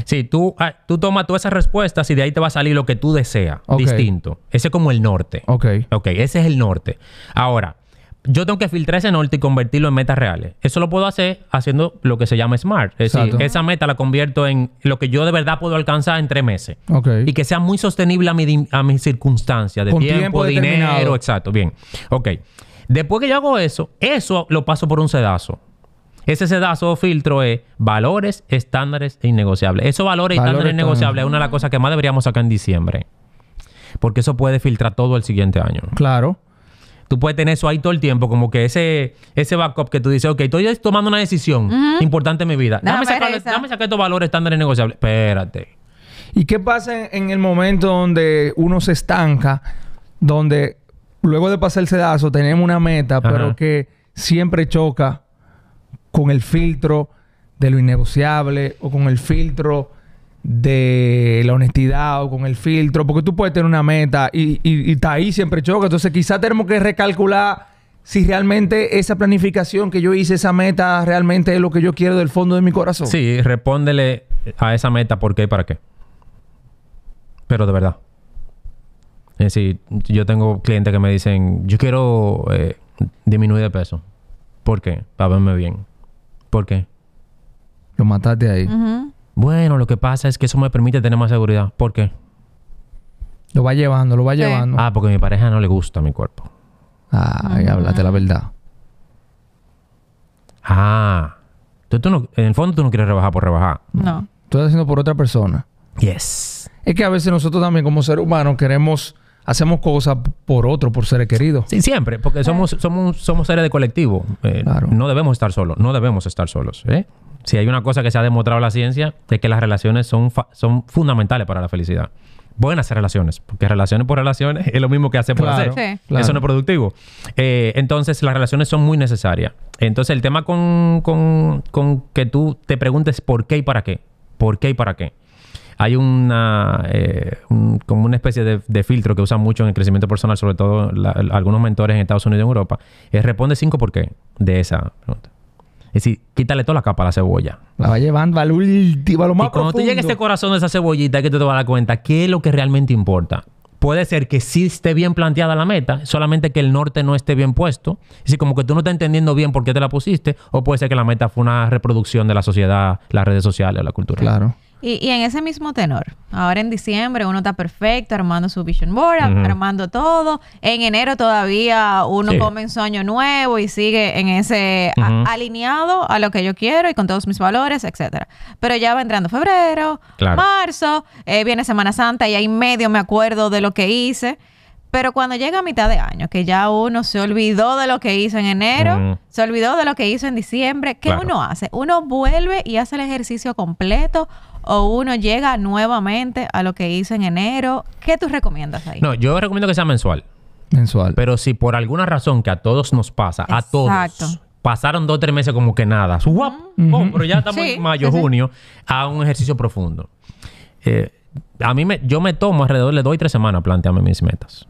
Sí, tú, ah, tú tomas todas esas respuestas y de ahí te va a salir lo que tú deseas, distinto. Ese es como el norte. Ok. Ok, ese es el norte. Ahora, yo tengo que filtrar ese norte y convertirlo en metas reales. Eso lo puedo hacer haciendo lo que se llama SMART. Es decir, esa meta la convierto en lo que yo de verdad puedo alcanzar en tres meses. Ok. Y que sea muy sostenible a a mis circunstancias de Con tiempo, tiempo dinero. Exacto, bien. Ok. Después que yo hago eso, eso lo paso por un sedazo. Ese sedazo o filtro es valores, estándares e innegociables. Esos valores, estándares e innegociables es una de las cosas que más deberíamos sacar en diciembre. Porque eso puede filtrar todo el siguiente año. Claro. Tú puedes tener eso ahí todo el tiempo, como que ese, ese backup que tú dices, ok, estoy tomando una decisión importante en mi vida. Dame sacar, dame estos valores estándares e negociables. Espérate. ¿Y qué pasa en el momento donde uno se estanca, donde luego de pasar el sedazo, tenemos una meta, pero que siempre choca con el filtro de lo innegociable o con el filtro de la honestidad o con el filtro, porque tú puedes tener una meta y, está ahí, siempre choca. Entonces, quizá tenemos que recalcular si realmente esa planificación que yo hice, esa meta, realmente es lo que yo quiero del fondo de mi corazón. Sí, respóndele a esa meta por qué y para qué. Pero de verdad. Es decir, yo tengo clientes que me dicen, yo quiero eh, disminuir de peso. ¿Por qué? Para verme bien. ¿Por qué? Lo mataste ahí. Bueno, lo que pasa es que eso me permite tener más seguridad. ¿Por qué? Lo va llevando, lo va llevando. Ah, porque a mi pareja no le gusta mi cuerpo. Ah, háblate la verdad. Ah. Entonces tú no, en el fondo tú no quieres rebajar por rebajar. No. Tú estás haciendo por otra persona. Yes. Es que a veces nosotros también como seres humanos queremos hacemos cosas por otro, por seres queridos. Sí, siempre, porque eh. somos, somos, somos seres de colectivo. Eh, no debemos estar solos, no debemos estar solos. ¿eh? Si hay una cosa que se ha demostrado la ciencia, es que las relaciones son, son fundamentales para la felicidad. Buenas relaciones, porque relaciones por relaciones es lo mismo que hacer por hacer. Eso no es productivo. entonces, las relaciones son muy necesarias. Entonces, el tema con que tú te preguntes por qué y para qué. ¿Por qué y para qué? hay una, eh, como una especie de, filtro que usan mucho en el crecimiento personal, sobre todo algunos mentores en Estados Unidos y en Europa, es responde cinco por qué de esa pregunta. Es decir, quítale toda la capa a la cebolla. La va llevando al último, a lo más y Cuando tú llegues a corazón de esa cebollita, que te vas a dar cuenta qué es lo que realmente importa. Puede ser que sí esté bien planteada la meta, solamente que el norte no esté bien puesto. Es decir, como que tú no estás entendiendo bien por qué te la pusiste, o puede ser que la meta fue una reproducción de la sociedad, las redes sociales o la cultura. Claro. Y, en ese mismo tenor, ahora en diciembre uno está perfecto armando su vision board, armando todo. En enero todavía uno come un sueño nuevo y sigue en ese alineado a lo que yo quiero y con todos mis valores, etcétera. Pero ya va entrando febrero, marzo, eh, viene Semana Santa y ahí medio me acuerdo de lo que hice. Pero cuando llega a mitad de año, que ya uno se olvidó de lo que hizo en enero, se olvidó de lo que hizo en diciembre, ¿qué uno hace? Uno vuelve y hace el ejercicio completo o uno llega nuevamente a lo que hizo en enero. ¿Qué tú recomiendas ahí? No, yo recomiendo que sea mensual. Mensual. Pero si por alguna razón que a todos nos pasa, a todos. pasaron dos o tres meses como que nada. ¡Suap! pero ya estamos en mayo, junio, a un ejercicio profundo. Eh, a mí me, yo me tomo alrededor, de dos y tres semanas plantearme mis metas.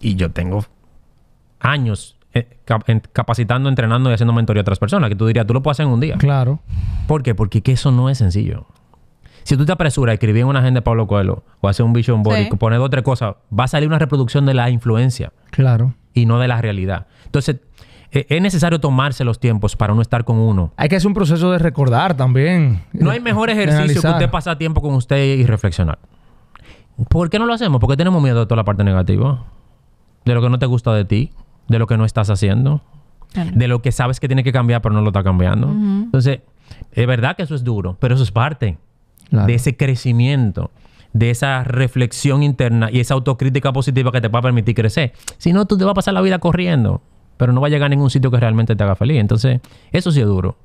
Y yo tengo años eh, capacitando, entrenando y haciendo mentoría a otras personas, que tú dirías, tú lo puedes hacer en un día. Claro. ¿Por qué? Porque eso no es sencillo. Si tú te apresuras a escribir en una agenda de Pablo Coelho o hacer un vision board y poner otra cosa, va a salir una reproducción de la influencia. Claro. Y no de la realidad. Entonces, e-, es necesario tomarse los tiempos para no estar con uno. Hay que hacer un proceso de recordar también. No hay mejor ejercicio que usted pasar tiempo con usted y reflexionar. ¿Por qué no lo hacemos? Porque tenemos miedo de toda la parte negativa de lo que no te gusta de ti, de lo que no estás haciendo, de lo que sabes que tiene que cambiar pero no lo está cambiando. Entonces, es verdad que eso es duro, pero eso es parte de ese crecimiento, de esa reflexión interna y esa autocrítica positiva que te va a permitir crecer. Si no, tú te vas a pasar la vida corriendo, pero no va a llegar a ningún sitio que realmente te haga feliz. Entonces, eso sí es duro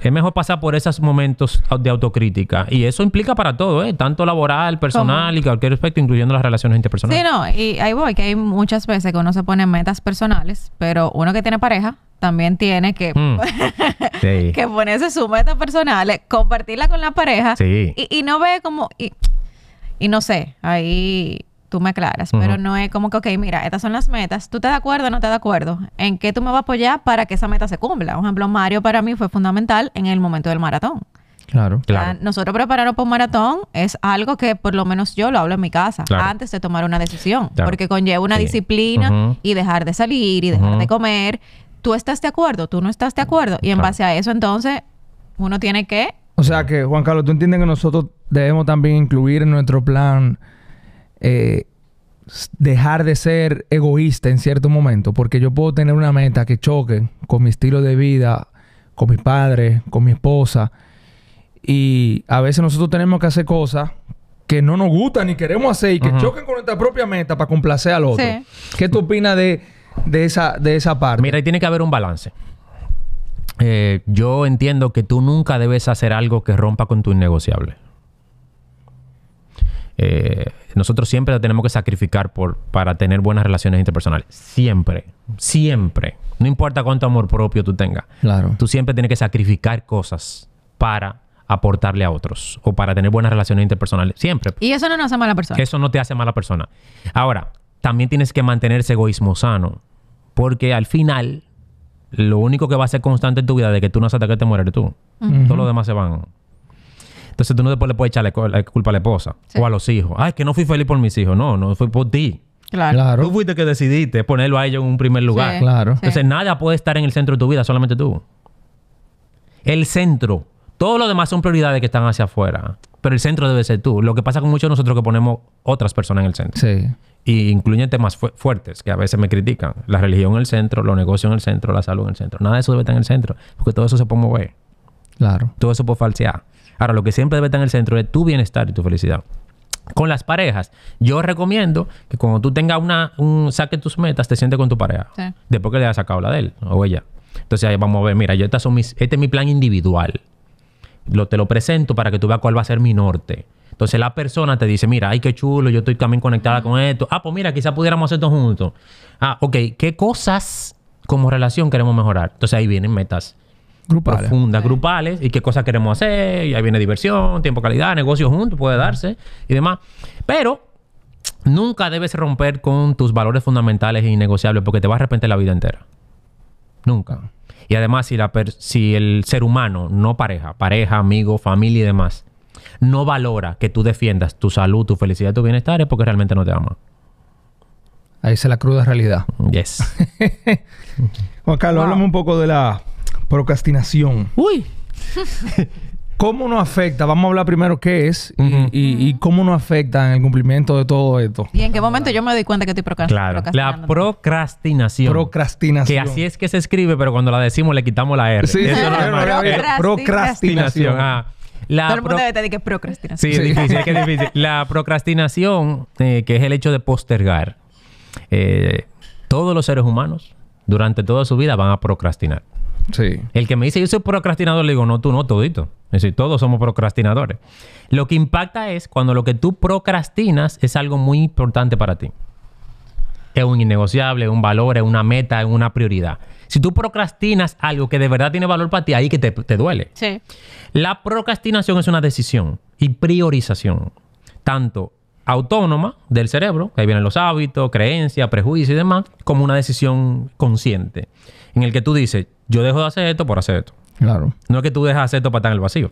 es mejor pasar por esos momentos de autocrítica. Y eso implica para todo, ¿eh? Tanto laboral, personal y cualquier aspecto, incluyendo las relaciones interpersonales. Sí, no, y ahí voy, que hay muchas veces que uno se pone metas personales, pero uno que tiene pareja también tiene que, mm. (laughs) que ponerse sus metas personales, eh, compartirla con la pareja sí. y, no ve como... y no sé, ahí tú me aclaras, pero no es como que, ok, mira, estas son las metas, ¿tú te de acuerdo o no te de acuerdo? ¿En qué tú me vas a apoyar para que esa meta se cumpla? Por ejemplo, Mario para mí fue fundamental en el momento del maratón. Claro, claro. nosotros prepararnos para un maratón es algo que por lo menos yo lo hablo en mi casa antes de tomar una decisión, porque conlleva una disciplina y dejar de salir y dejar de comer. Tú estás de acuerdo, tú no estás de acuerdo y en base a eso entonces uno tiene que... O sea que, Juan Carlos, ¿tú entiendes que nosotros debemos también incluir en nuestro plan eh, dejar de ser egoísta en cierto momento, porque yo puedo tener una meta que choque con mi estilo de vida, con mis padres, con mi esposa, y a veces nosotros tenemos que hacer cosas que no nos gustan ni queremos hacer y que choquen con nuestra propia meta para complacer al otro. ¿Qué tú opinas de, esa, de esa parte? Mira, ahí tiene que haber un balance. Eh, yo entiendo que tú nunca debes hacer algo que rompa con tu innegociable. Eh, nosotros siempre tenemos que sacrificar por, para tener buenas relaciones interpersonales. Siempre. Siempre. No importa cuánto amor propio tú tengas. Claro. Tú siempre tienes que sacrificar cosas para aportarle a otros o para tener buenas relaciones interpersonales. Siempre. Y eso no nos hace mala persona. Eso no te hace mala persona. Ahora, también tienes que mantener ese egoísmo sano. Porque al final, lo único que va a ser constante en tu vida es que tú no hasta que te mueres tú. Todos los Todo lo demás se van entonces tú no después le puedes echar la culpa a la esposa o a los hijos. Ay, que no fui feliz por mis hijos. No, no Fui por ti. Claro. Tú fuiste que decidiste ponerlo a ellos en un primer lugar. Claro. Entonces nada puede estar en el centro de tu vida, solamente tú. El centro. Todo lo demás son prioridades que están hacia afuera. Pero el centro debe ser tú. Lo que pasa con muchos de nosotros que ponemos otras personas en el centro. Sí. Y incluyen temas fuertes que a veces me critican. La religión en el centro, los negocios en el centro, la salud en el centro. Nada de eso debe estar en el centro. Porque todo eso se puede mover. Claro. Todo eso puede falsear. Ahora, lo que siempre debe estar en el centro es tu bienestar y tu felicidad. Con las parejas, yo recomiendo que cuando tú tengas una, un saque tus metas, te sientes con tu pareja. Después que le hayas sacado la de él o ella. Entonces ahí vamos a ver, mira, yo estas este es mi plan individual. te lo presento para que tú veas cuál va a ser mi norte. Entonces la persona te dice, mira, ay, qué chulo, yo estoy también conectada con esto. Ah, pues mira, quizá pudiéramos hacer esto juntos. Ah, ok, ¿qué cosas como relación queremos mejorar? Entonces ahí vienen metas Grupales. profundas, grupales, y qué cosas queremos hacer, y ahí viene diversión, tiempo calidad, negocios juntos, puede darse y demás. Pero nunca debes romper con tus valores fundamentales e innegociables porque te vas a arrepentir la vida entera. Nunca. Y además, si, si el ser humano, no pareja, pareja, amigo, familia y demás, no valora que tú defiendas tu salud, tu felicidad, tu bienestar, es porque realmente no te ama. Ahí se la cruda realidad. Yes. (laughs) Juan Carlos, hablamos un poco de la Procrastinación. Uy. (laughs) ¿Cómo nos afecta? Vamos a hablar primero qué es y, cómo nos afecta en el cumplimiento de todo esto. ¿Y en qué momento yo me doy cuenta que estoy procrastinando. claro. La procrastinación. Procrastinación. Que así es que se escribe, pero cuando la decimos le quitamos la R. Sí, Eso sí, procrastinación. Ah. La Todo el que procrastinación. Sí, es difícil, que es difícil. La procrastinación, eh, que es el hecho de postergar, eh, todos los seres humanos durante toda su vida van a procrastinar. El que me dice yo soy procrastinador, le digo, no, tú no, todito. Es decir, todos somos procrastinadores. Lo que impacta es cuando lo que tú procrastinas es algo muy importante para ti. Es un innegociable, es un valor, es una meta, es una prioridad. Si tú procrastinas algo que de verdad tiene valor para ti, ahí que te, duele. La procrastinación es una decisión y priorización, tanto autónoma del cerebro, que ahí vienen los hábitos, creencias, prejuicios y demás, como una decisión consciente en el que tú dices, yo dejo de hacer esto por hacer esto. Claro. No es que tú dejas hacer esto para estar en el vacío.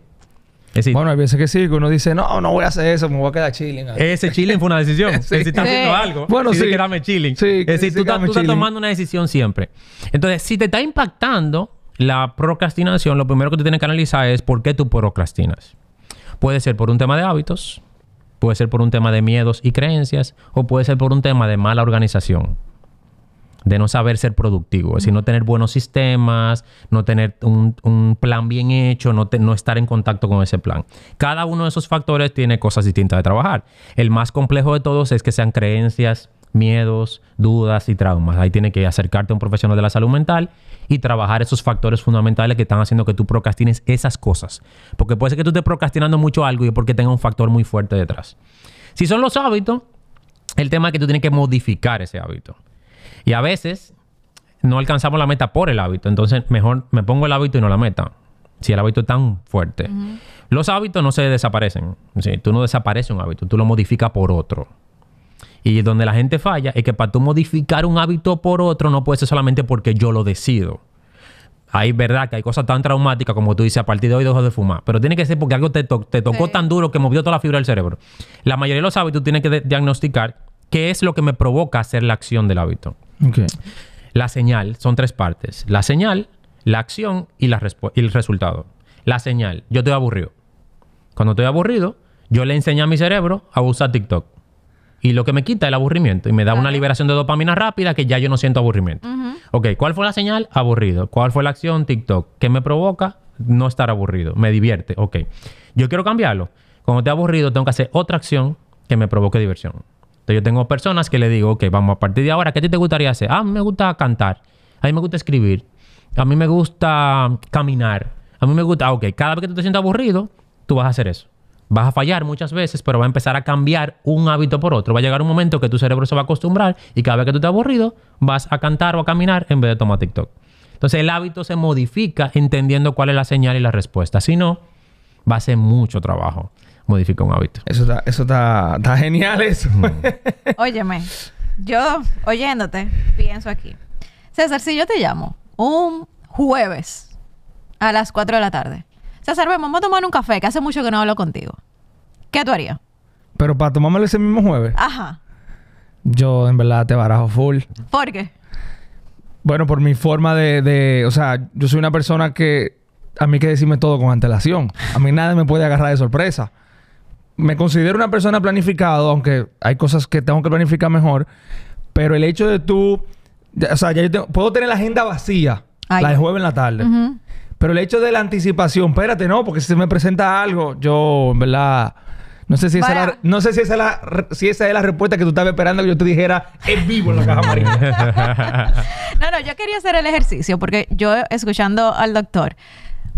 bueno, hay veces que sí, que uno dice, no, no voy a hacer eso, me voy a quedar chilling. Ese chilling fue una decisión. (laughs) sí. estás haciendo algo. Bueno, sí. quedarme chilling. es decir, tú estás tomando una decisión siempre. Entonces, si te está impactando la procrastinación, lo primero que tú tienes que analizar es por qué tú procrastinas. Puede ser por un tema de hábitos, puede ser por un tema de miedos y creencias, o puede ser por un tema de mala organización de no saber ser productivo, es decir, no tener buenos sistemas, no tener un, plan bien hecho, no, no estar en contacto con ese plan. Cada uno de esos factores tiene cosas distintas de trabajar. El más complejo de todos es que sean creencias, miedos, dudas y traumas. Ahí tiene que acercarte a un profesional de la salud mental y trabajar esos factores fundamentales que están haciendo que tú procrastines esas cosas. Porque puede ser que tú estés procrastinando mucho algo y porque tenga un factor muy fuerte detrás. Si son los hábitos, el tema es que tú tienes que modificar ese hábito. Y a veces no alcanzamos la meta por el hábito. Entonces, mejor me pongo el hábito y no la meta. Si el hábito es tan fuerte. Los hábitos no se desaparecen. Sí, tú no desapareces un hábito, tú lo modificas por otro. Y donde la gente falla es que para tú modificar un hábito por otro no puede ser solamente porque yo lo decido. Hay verdad que hay cosas tan traumáticas como tú dices, a partir de hoy dejo de fumar. Pero tiene que ser porque algo te, tocó tan duro que movió toda la fibra del cerebro. La mayoría de los hábitos tienen que diagnosticar qué es lo que me provoca hacer la acción del hábito. La señal son tres partes. La señal, la acción y, el resultado. La señal, yo estoy aburrido. Cuando estoy aburrido, yo le enseño a mi cerebro a usar TikTok. Y lo que me quita es el aburrimiento y me da una liberación de dopamina rápida que ya yo no siento aburrimiento. Ok, ¿cuál fue la señal? Aburrido. ¿Cuál fue la acción? TikTok. ¿Qué me provoca? No estar aburrido. Me divierte. Ok. Yo quiero cambiarlo. Cuando estoy aburrido, tengo que hacer otra acción que me provoque diversión. Entonces yo tengo personas que le digo, ok, vamos a partir de ahora, ¿qué ti te gustaría hacer? Ah, me gusta cantar, a mí me gusta escribir, a mí me gusta caminar, a mí me gusta, ah, ok, cada vez que tú te sientas aburrido, tú vas a hacer eso. Vas a fallar muchas veces, pero va a empezar a cambiar un hábito por otro. Va a llegar un momento que tu cerebro se va a acostumbrar y cada vez que tú te aburrido, vas a cantar o a caminar en vez de tomar TikTok. Entonces el hábito se modifica entendiendo cuál es la señal y la respuesta. Si no, va a ser mucho trabajo modifica un hábito. Eso está, eso está, está genial eso. Mm. (laughs) Óyeme, yo oyéndote, pienso aquí. César, si yo te llamo un jueves a las 4 de la tarde. César, vamos a tomar un café, que hace mucho que no hablo contigo. ¿Qué tú harías? Pero para tomármelo ese mismo jueves. Ajá. Yo en verdad te barajo full. ¿Por qué? Bueno, por mi forma de, de, O sea, yo soy una persona que... A mí hay que decirme todo con antelación. A mí nadie me puede agarrar de sorpresa me considero una persona planificado, aunque hay cosas que tengo que planificar mejor. Pero el hecho de tú, o sea, ya yo puedo tener la agenda vacía, la de jueves en la tarde. Pero el hecho de la anticipación, espérate, no, porque si se me presenta algo, yo, en verdad, no sé si esa, la, no sé si esa, la, si esa es la respuesta que tú estabas esperando que yo te dijera en vivo en la caja marina! (laughs) no, no, yo quería hacer el ejercicio porque yo escuchando al doctor.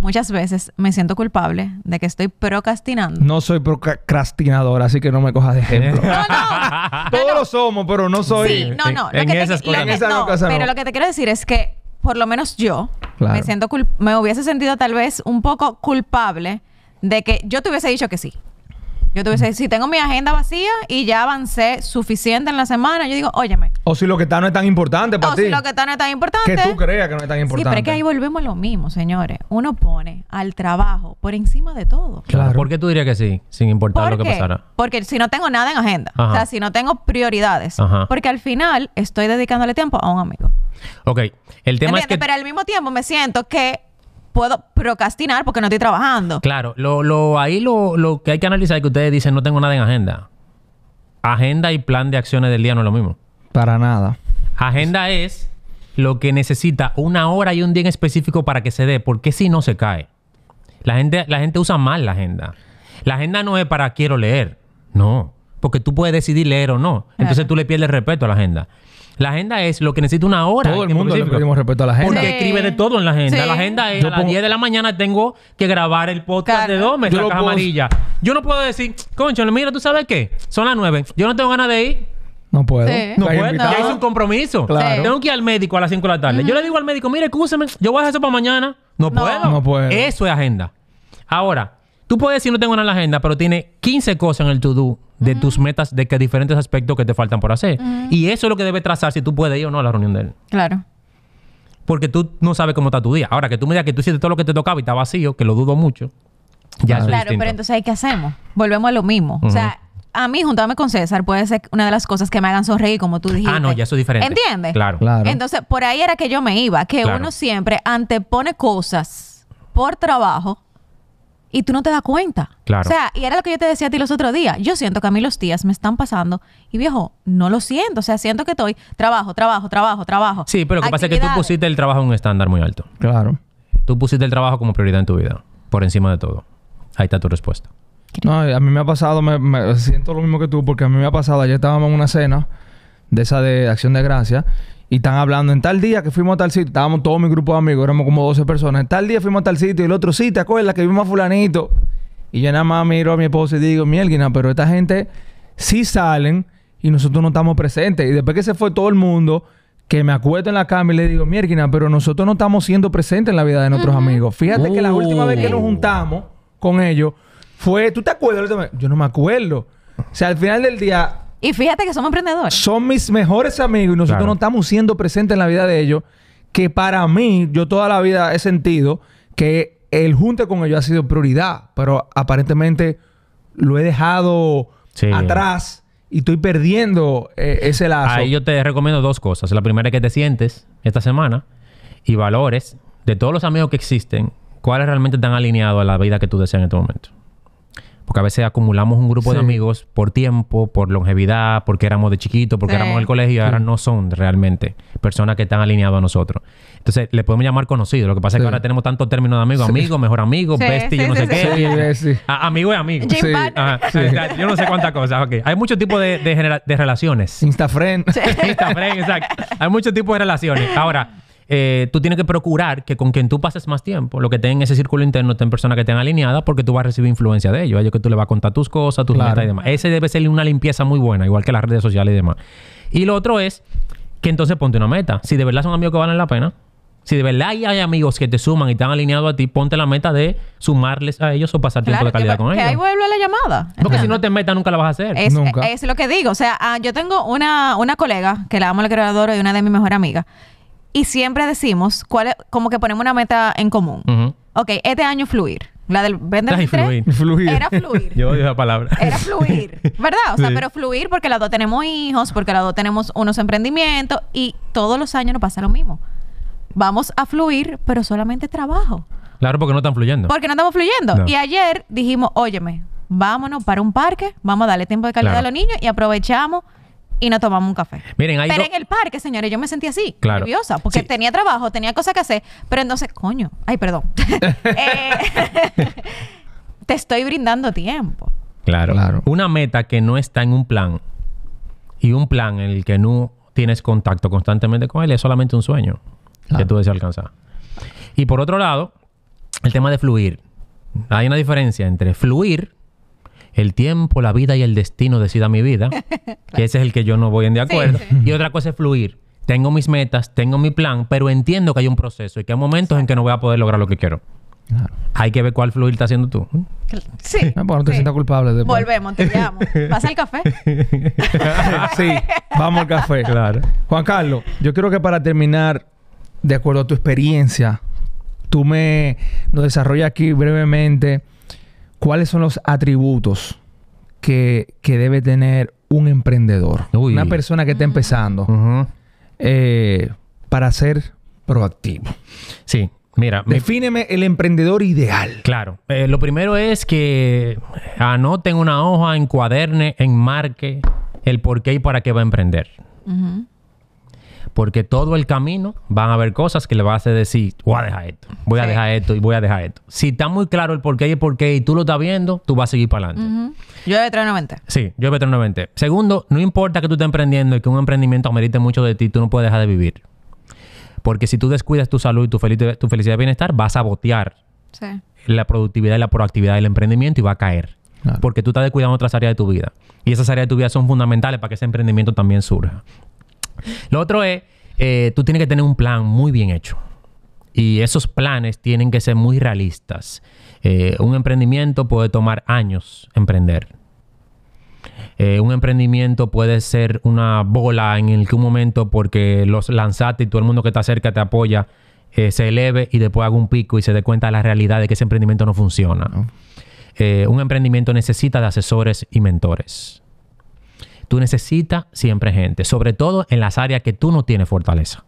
Muchas veces me siento culpable de que estoy procrastinando. No soy procrastinadora... así que no me cojas de ejemplo. (laughs) no, no. (laughs) Todos lo somos, pero no soy. no, no. En, esas cosas. Pero lo que te quiero decir es que, por lo menos yo, me siento me hubiese sentido tal vez un poco culpable de que yo te hubiese dicho que sí. Yo te voy a decir, si tengo mi agenda vacía y ya avancé suficiente en la semana, yo digo, óyeme. O si lo que está no es tan importante para ti. O si lo que está no es tan importante. Que tú creas que no es tan importante. Sí, pero es que ahí volvemos a lo mismo, señores. Uno pone al trabajo por encima de todo. Claro. ¿Por qué tú dirías que sí? Sin importar lo que pasara. Porque si no tengo nada en agenda. O sea, si no tengo prioridades. Porque al final estoy dedicándole tiempo a un amigo. Ok. El tema es que... Pero al mismo tiempo me siento que puedo procrastinar porque no estoy trabajando. Claro, lo, lo, ahí lo, que hay que analizar es que ustedes dicen no tengo nada en agenda. Agenda y plan de acciones del día no es lo mismo. Para nada. Agenda es lo que necesita una hora y un día en específico para que se dé, porque si no se cae. La gente, la gente usa mal la agenda. La agenda no es para quiero leer, no, porque tú puedes decidir leer o no. Entonces tú le pierdes respeto a la agenda. La agenda es lo que necesito una hora. Todo el mundo le pedimos respeto a la agenda. Porque escribe de todo en la agenda. La agenda es a las 10 de la mañana tengo que grabar el podcast de Domes, la caja amarilla. Yo no puedo decir, concho, mira, ¿tú sabes qué? Son las 9. Yo no tengo ganas de ir. No puedo. No puedo. Ya hice un compromiso. Claro. Tengo que ir al médico a las 5 de la tarde. Yo le digo al médico, mire, escúcheme, yo voy a hacer eso para mañana. no, puedo. No puedo. Eso es agenda. Ahora, Tú puedes decir, no tengo una en la agenda, pero tiene 15 cosas en el to-do de tus metas, de que diferentes aspectos que te faltan por hacer. Y eso es lo que debe trazar si tú puedes ir o no a la reunión de él. Claro. Porque tú no sabes cómo está tu día. Ahora, que tú me digas que tú hiciste todo lo que te tocaba y está vacío, que lo dudo mucho. Ya claro, pero entonces hay qué hacemos? Volvemos a lo mismo. O sea, a mí juntarme con César puede ser una de las cosas que me hagan sonreír, como tú dijiste. Ah, no, ya eso es diferente. ¿Entiendes? Claro. claro. Entonces, por ahí era que yo me iba, que uno siempre antepone cosas por trabajo y tú no te das cuenta. Claro. O sea, y era lo que yo te decía a ti los otros días. Yo siento que a mí los días me están pasando y viejo, no lo siento. O sea, siento que estoy trabajo, trabajo, trabajo, trabajo. Sí, pero lo que pasa es que tú pusiste el trabajo en un estándar muy alto. Claro. Tú pusiste el trabajo como prioridad en tu vida, por encima de todo. Ahí está tu respuesta. No, a mí me ha pasado, me, siento lo mismo que tú, porque a mí me ha pasado. Ayer estábamos en una cena de esa de Acción de Gracia y están hablando en tal día que fuimos a tal sitio. Estábamos todo mi grupo de amigos, éramos como 12 personas. En tal día fuimos a tal sitio y el otro sí, ¿te acuerdas que vimos a fulanito? Y yo nada más miro a mi esposa y digo, mielguina, pero esta gente sí salen y nosotros no estamos presentes. Y después que se fue todo el mundo, que me acuerdo en la cama y le digo, mielguina, pero nosotros no estamos siendo presentes en la vida de nuestros amigos. Fíjate que la última vez que nos oh. juntamos con ellos fue, ¿tú te acuerdas? Yo no me acuerdo. O sea, al final del día, y fíjate que somos emprendedores. Son mis mejores amigos y nosotros no estamos siendo presentes en la vida de ellos. Que para mí, yo toda la vida he sentido que el junte con ellos ha sido prioridad. Pero aparentemente lo he dejado atrás y estoy perdiendo eh, ese lazo. Ahí yo te recomiendo dos cosas. La primera es que te sientes esta semana y valores de todos los amigos que existen, cuáles realmente están alineados a la vida que tú deseas en este momento. Porque a veces acumulamos un grupo de amigos por tiempo, por longevidad, porque éramos de chiquito, porque éramos en el colegio y ahora no son realmente personas que están alineadas a nosotros. Entonces, le podemos llamar conocido. Lo que pasa es que ahora tenemos tantos términos de amigo, amigo, mejor amigo, bestie, yo no sé qué. (laughs) amigo y amigo. yo no sé cuántas cosas. Hay muchos tipos de, de, de relaciones. Instafriend. (laughs) Instafriend, exacto. Hay muchos tipos de relaciones. Ahora, eh, tú tienes que procurar que con quien tú pases más tiempo, lo que tenga en ese círculo interno, estén personas que estén alineadas, porque tú vas a recibir influencia de ellos. A ellos que tú le vas a contar tus cosas, tus metas y demás. Ese debe ser una limpieza muy buena, igual que las redes sociales y demás. Y lo otro es que entonces ponte una meta. Si de verdad son amigos que valen la pena, si de verdad hay, amigos que te suman y están alineados a ti, ponte la meta de sumarles a ellos o pasar tiempo de calidad con ellos. Que ahí vuelve la llamada. Porque si no te metas, nunca la vas a hacer. Es, es lo que digo. O sea, ah, yo tengo una, una colega que la amo, la que y una de mis mejores amigas. Y siempre decimos, cuál como que ponemos una meta en común. Ok, este año fluir. La del vender Ay, fluir. era fluir. Yo odio esa palabra. Era fluir, (laughs) ¿verdad? O sea, pero fluir porque las dos tenemos hijos, porque las dos tenemos unos emprendimientos y todos los años nos pasa lo mismo. Vamos a fluir, pero solamente trabajo. Claro, porque no están fluyendo. Porque no estamos fluyendo. Y ayer dijimos, óyeme, vámonos para un parque, vamos a darle tiempo de calidad a los niños y aprovechamos y no tomamos un café. Miren, pero en el parque, señores, yo me sentí así, nerviosa, porque tenía trabajo, tenía cosas que hacer, pero entonces, coño, ay, perdón. (laughs) (laughs) Eh, (laughs) te estoy brindando tiempo. Claro. claro. Una meta que no está en un plan y un plan en el que no tienes contacto constantemente con él es solamente un sueño que tú deseas alcanzar. Y por otro lado, el tema de fluir. Hay una diferencia entre fluir el tiempo, la vida y el destino decida mi vida, (laughs) que ese es el que yo no voy en de acuerdo. Y otra cosa es fluir. Tengo mis metas, tengo mi plan, pero entiendo que hay un proceso y que hay momentos en que no voy a poder lograr lo que quiero. Hay que ver cuál fluir está haciendo tú. Sí. (laughs) Ah, no te sienta culpable. Volvemos, te llamo. ¿Vas al café? (laughs) sí, vamos al café. Claro. Juan Carlos, yo creo que para terminar, de acuerdo a tu experiencia, tú me ...lo desarrollas aquí brevemente ¿cuáles son los atributos que, debe tener un emprendedor? Una persona que está empezando eh, para ser proactivo. Sí, Mira, defíneme el emprendedor ideal. Claro, eh, lo primero es que anoten una hoja, en enmarque el por qué y para qué va a emprender. Porque todo el camino van a haber cosas que le vas a decir, voy a dejar esto, voy a dejar esto y voy a dejar esto. Si está muy claro el por qué y el por y tú lo estás viendo, tú vas a seguir para adelante. Yo -huh. Llueve 390. Sí, Yo llueve 390. Segundo, no importa que tú estés emprendiendo y que un emprendimiento amerite mucho de ti, tú no puedes dejar de vivir. Porque si tú descuidas tu salud y tu, tu felicidad y bienestar, vas a botear la productividad y la proactividad del emprendimiento y va a caer. Porque tú estás descuidando otras áreas de tu vida. Y esas áreas de tu vida son fundamentales para que ese emprendimiento también surja. Lo otro es, eh, tú tienes que tener un plan muy bien hecho. Y esos planes tienen que ser muy realistas. Eh, un emprendimiento puede tomar años emprender. Eh, un emprendimiento puede ser una bola en el que un momento porque los lanzaste y todo el mundo que está cerca te apoya, se eleve y después haga un pico y se dé cuenta de la realidad de que ese emprendimiento no funciona. un emprendimiento necesita de asesores y mentores. Tú necesitas siempre gente, sobre todo en las áreas que tú no tienes fortaleza.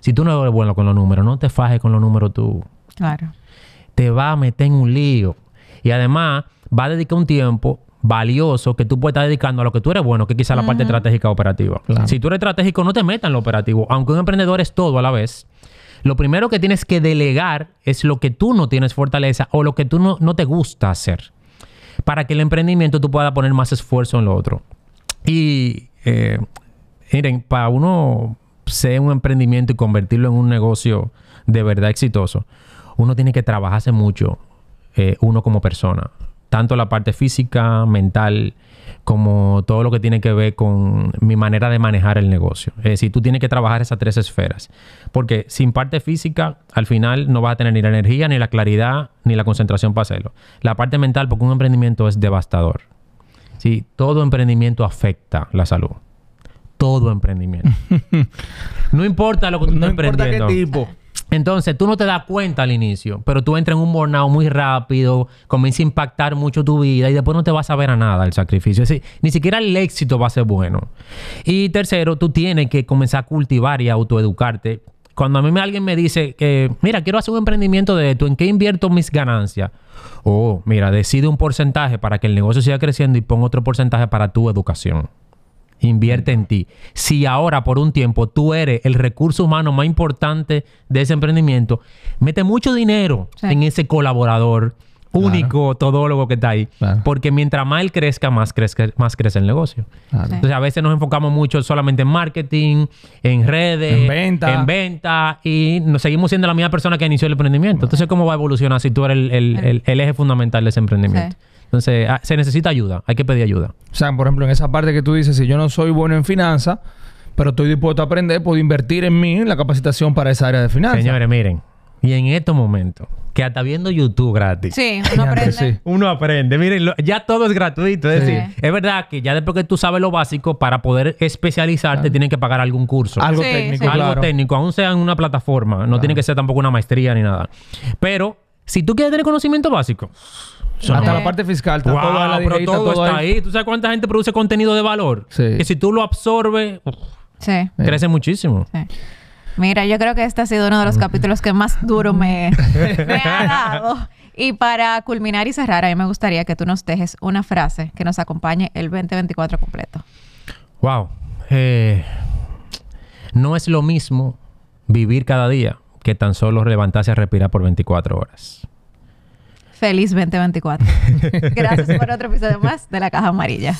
Si tú no eres bueno con los números, no te fajes con los números tú. Claro. Te va a meter en un lío. Y además, va a dedicar un tiempo valioso que tú puedes estar dedicando a lo que tú eres bueno, que quizá la parte estratégica operativa. Si tú eres estratégico, no te metas en lo operativo. Aunque un emprendedor es todo a la vez, lo primero que tienes que delegar es lo que tú no tienes fortaleza o lo que tú no, no te gusta hacer. Para que el emprendimiento tú puedas poner más esfuerzo en lo otro. Y eh, miren, para uno ser un emprendimiento y convertirlo en un negocio de verdad exitoso, uno tiene que trabajarse mucho, eh, uno como persona, tanto la parte física, mental, como todo lo que tiene que ver con mi manera de manejar el negocio. Es decir, tú tienes que trabajar esas tres esferas, porque sin parte física, al final no vas a tener ni la energía, ni la claridad, ni la concentración para hacerlo. La parte mental, porque un emprendimiento es devastador. Sí, todo emprendimiento afecta la salud. Todo emprendimiento. (laughs) no importa lo que tú no importa tipo. Entonces, tú no te das cuenta al inicio, pero tú entras en un burnout muy rápido, comienza a impactar mucho tu vida y después no te vas a ver a nada el sacrificio. Es ni siquiera el éxito va a ser bueno. Y tercero, tú tienes que comenzar a cultivar y autoeducarte cuando a mí alguien me dice que, mira, quiero hacer un emprendimiento de esto, ¿en qué invierto mis ganancias? Oh, mira, decide un porcentaje para que el negocio siga creciendo y pon otro porcentaje para tu educación. Invierte en ti. Si ahora por un tiempo tú eres el recurso humano más importante de ese emprendimiento, mete mucho dinero en ese colaborador, único todólogo que está ahí. Porque mientras más él crezca, más, más crece el negocio. Entonces, a veces nos enfocamos mucho solamente en marketing, en redes, en venta, en y nos seguimos siendo la misma persona que inició el emprendimiento. Entonces, ¿cómo va a evolucionar si tú eres el, eje fundamental de ese emprendimiento? Entonces, ah, se necesita ayuda, hay que pedir ayuda. O sea, por ejemplo, en esa parte que tú dices, si yo no soy bueno en finanzas, pero estoy dispuesto a aprender, puedo invertir en mí, en la capacitación para esa área de finanzas. Señores, miren, y en estos momentos, que hasta viendo YouTube gratis. Sí, (laughs) uno aprende. Uno aprende. Miren, ya todo es gratuito. Es decir, es verdad que ya después que tú sabes lo básico, para poder especializarte, tienen que pagar algún curso. Algo técnico. Algo técnico, aún sea en una plataforma. No tiene que ser tampoco una maestría ni nada. Pero, si tú quieres tener conocimiento básico, hasta la parte fiscal, todo, todo, está ahí. ¿Tú sabes cuánta gente produce contenido de valor? Sí. Que si tú lo absorbes, crece muchísimo. Sí. Mira, yo creo que este ha sido uno de los mm. capítulos que más duro (laughs) me, ha dado. Y para culminar y cerrar, a mí me gustaría que tú nos dejes una frase que nos acompañe el 2024 completo. Wow. Eh, no es lo mismo vivir cada día que tan solo levantarse a respirar por 24 horas. Feliz 2024. (laughs) Gracias por otro episodio más de La Caja Amarilla.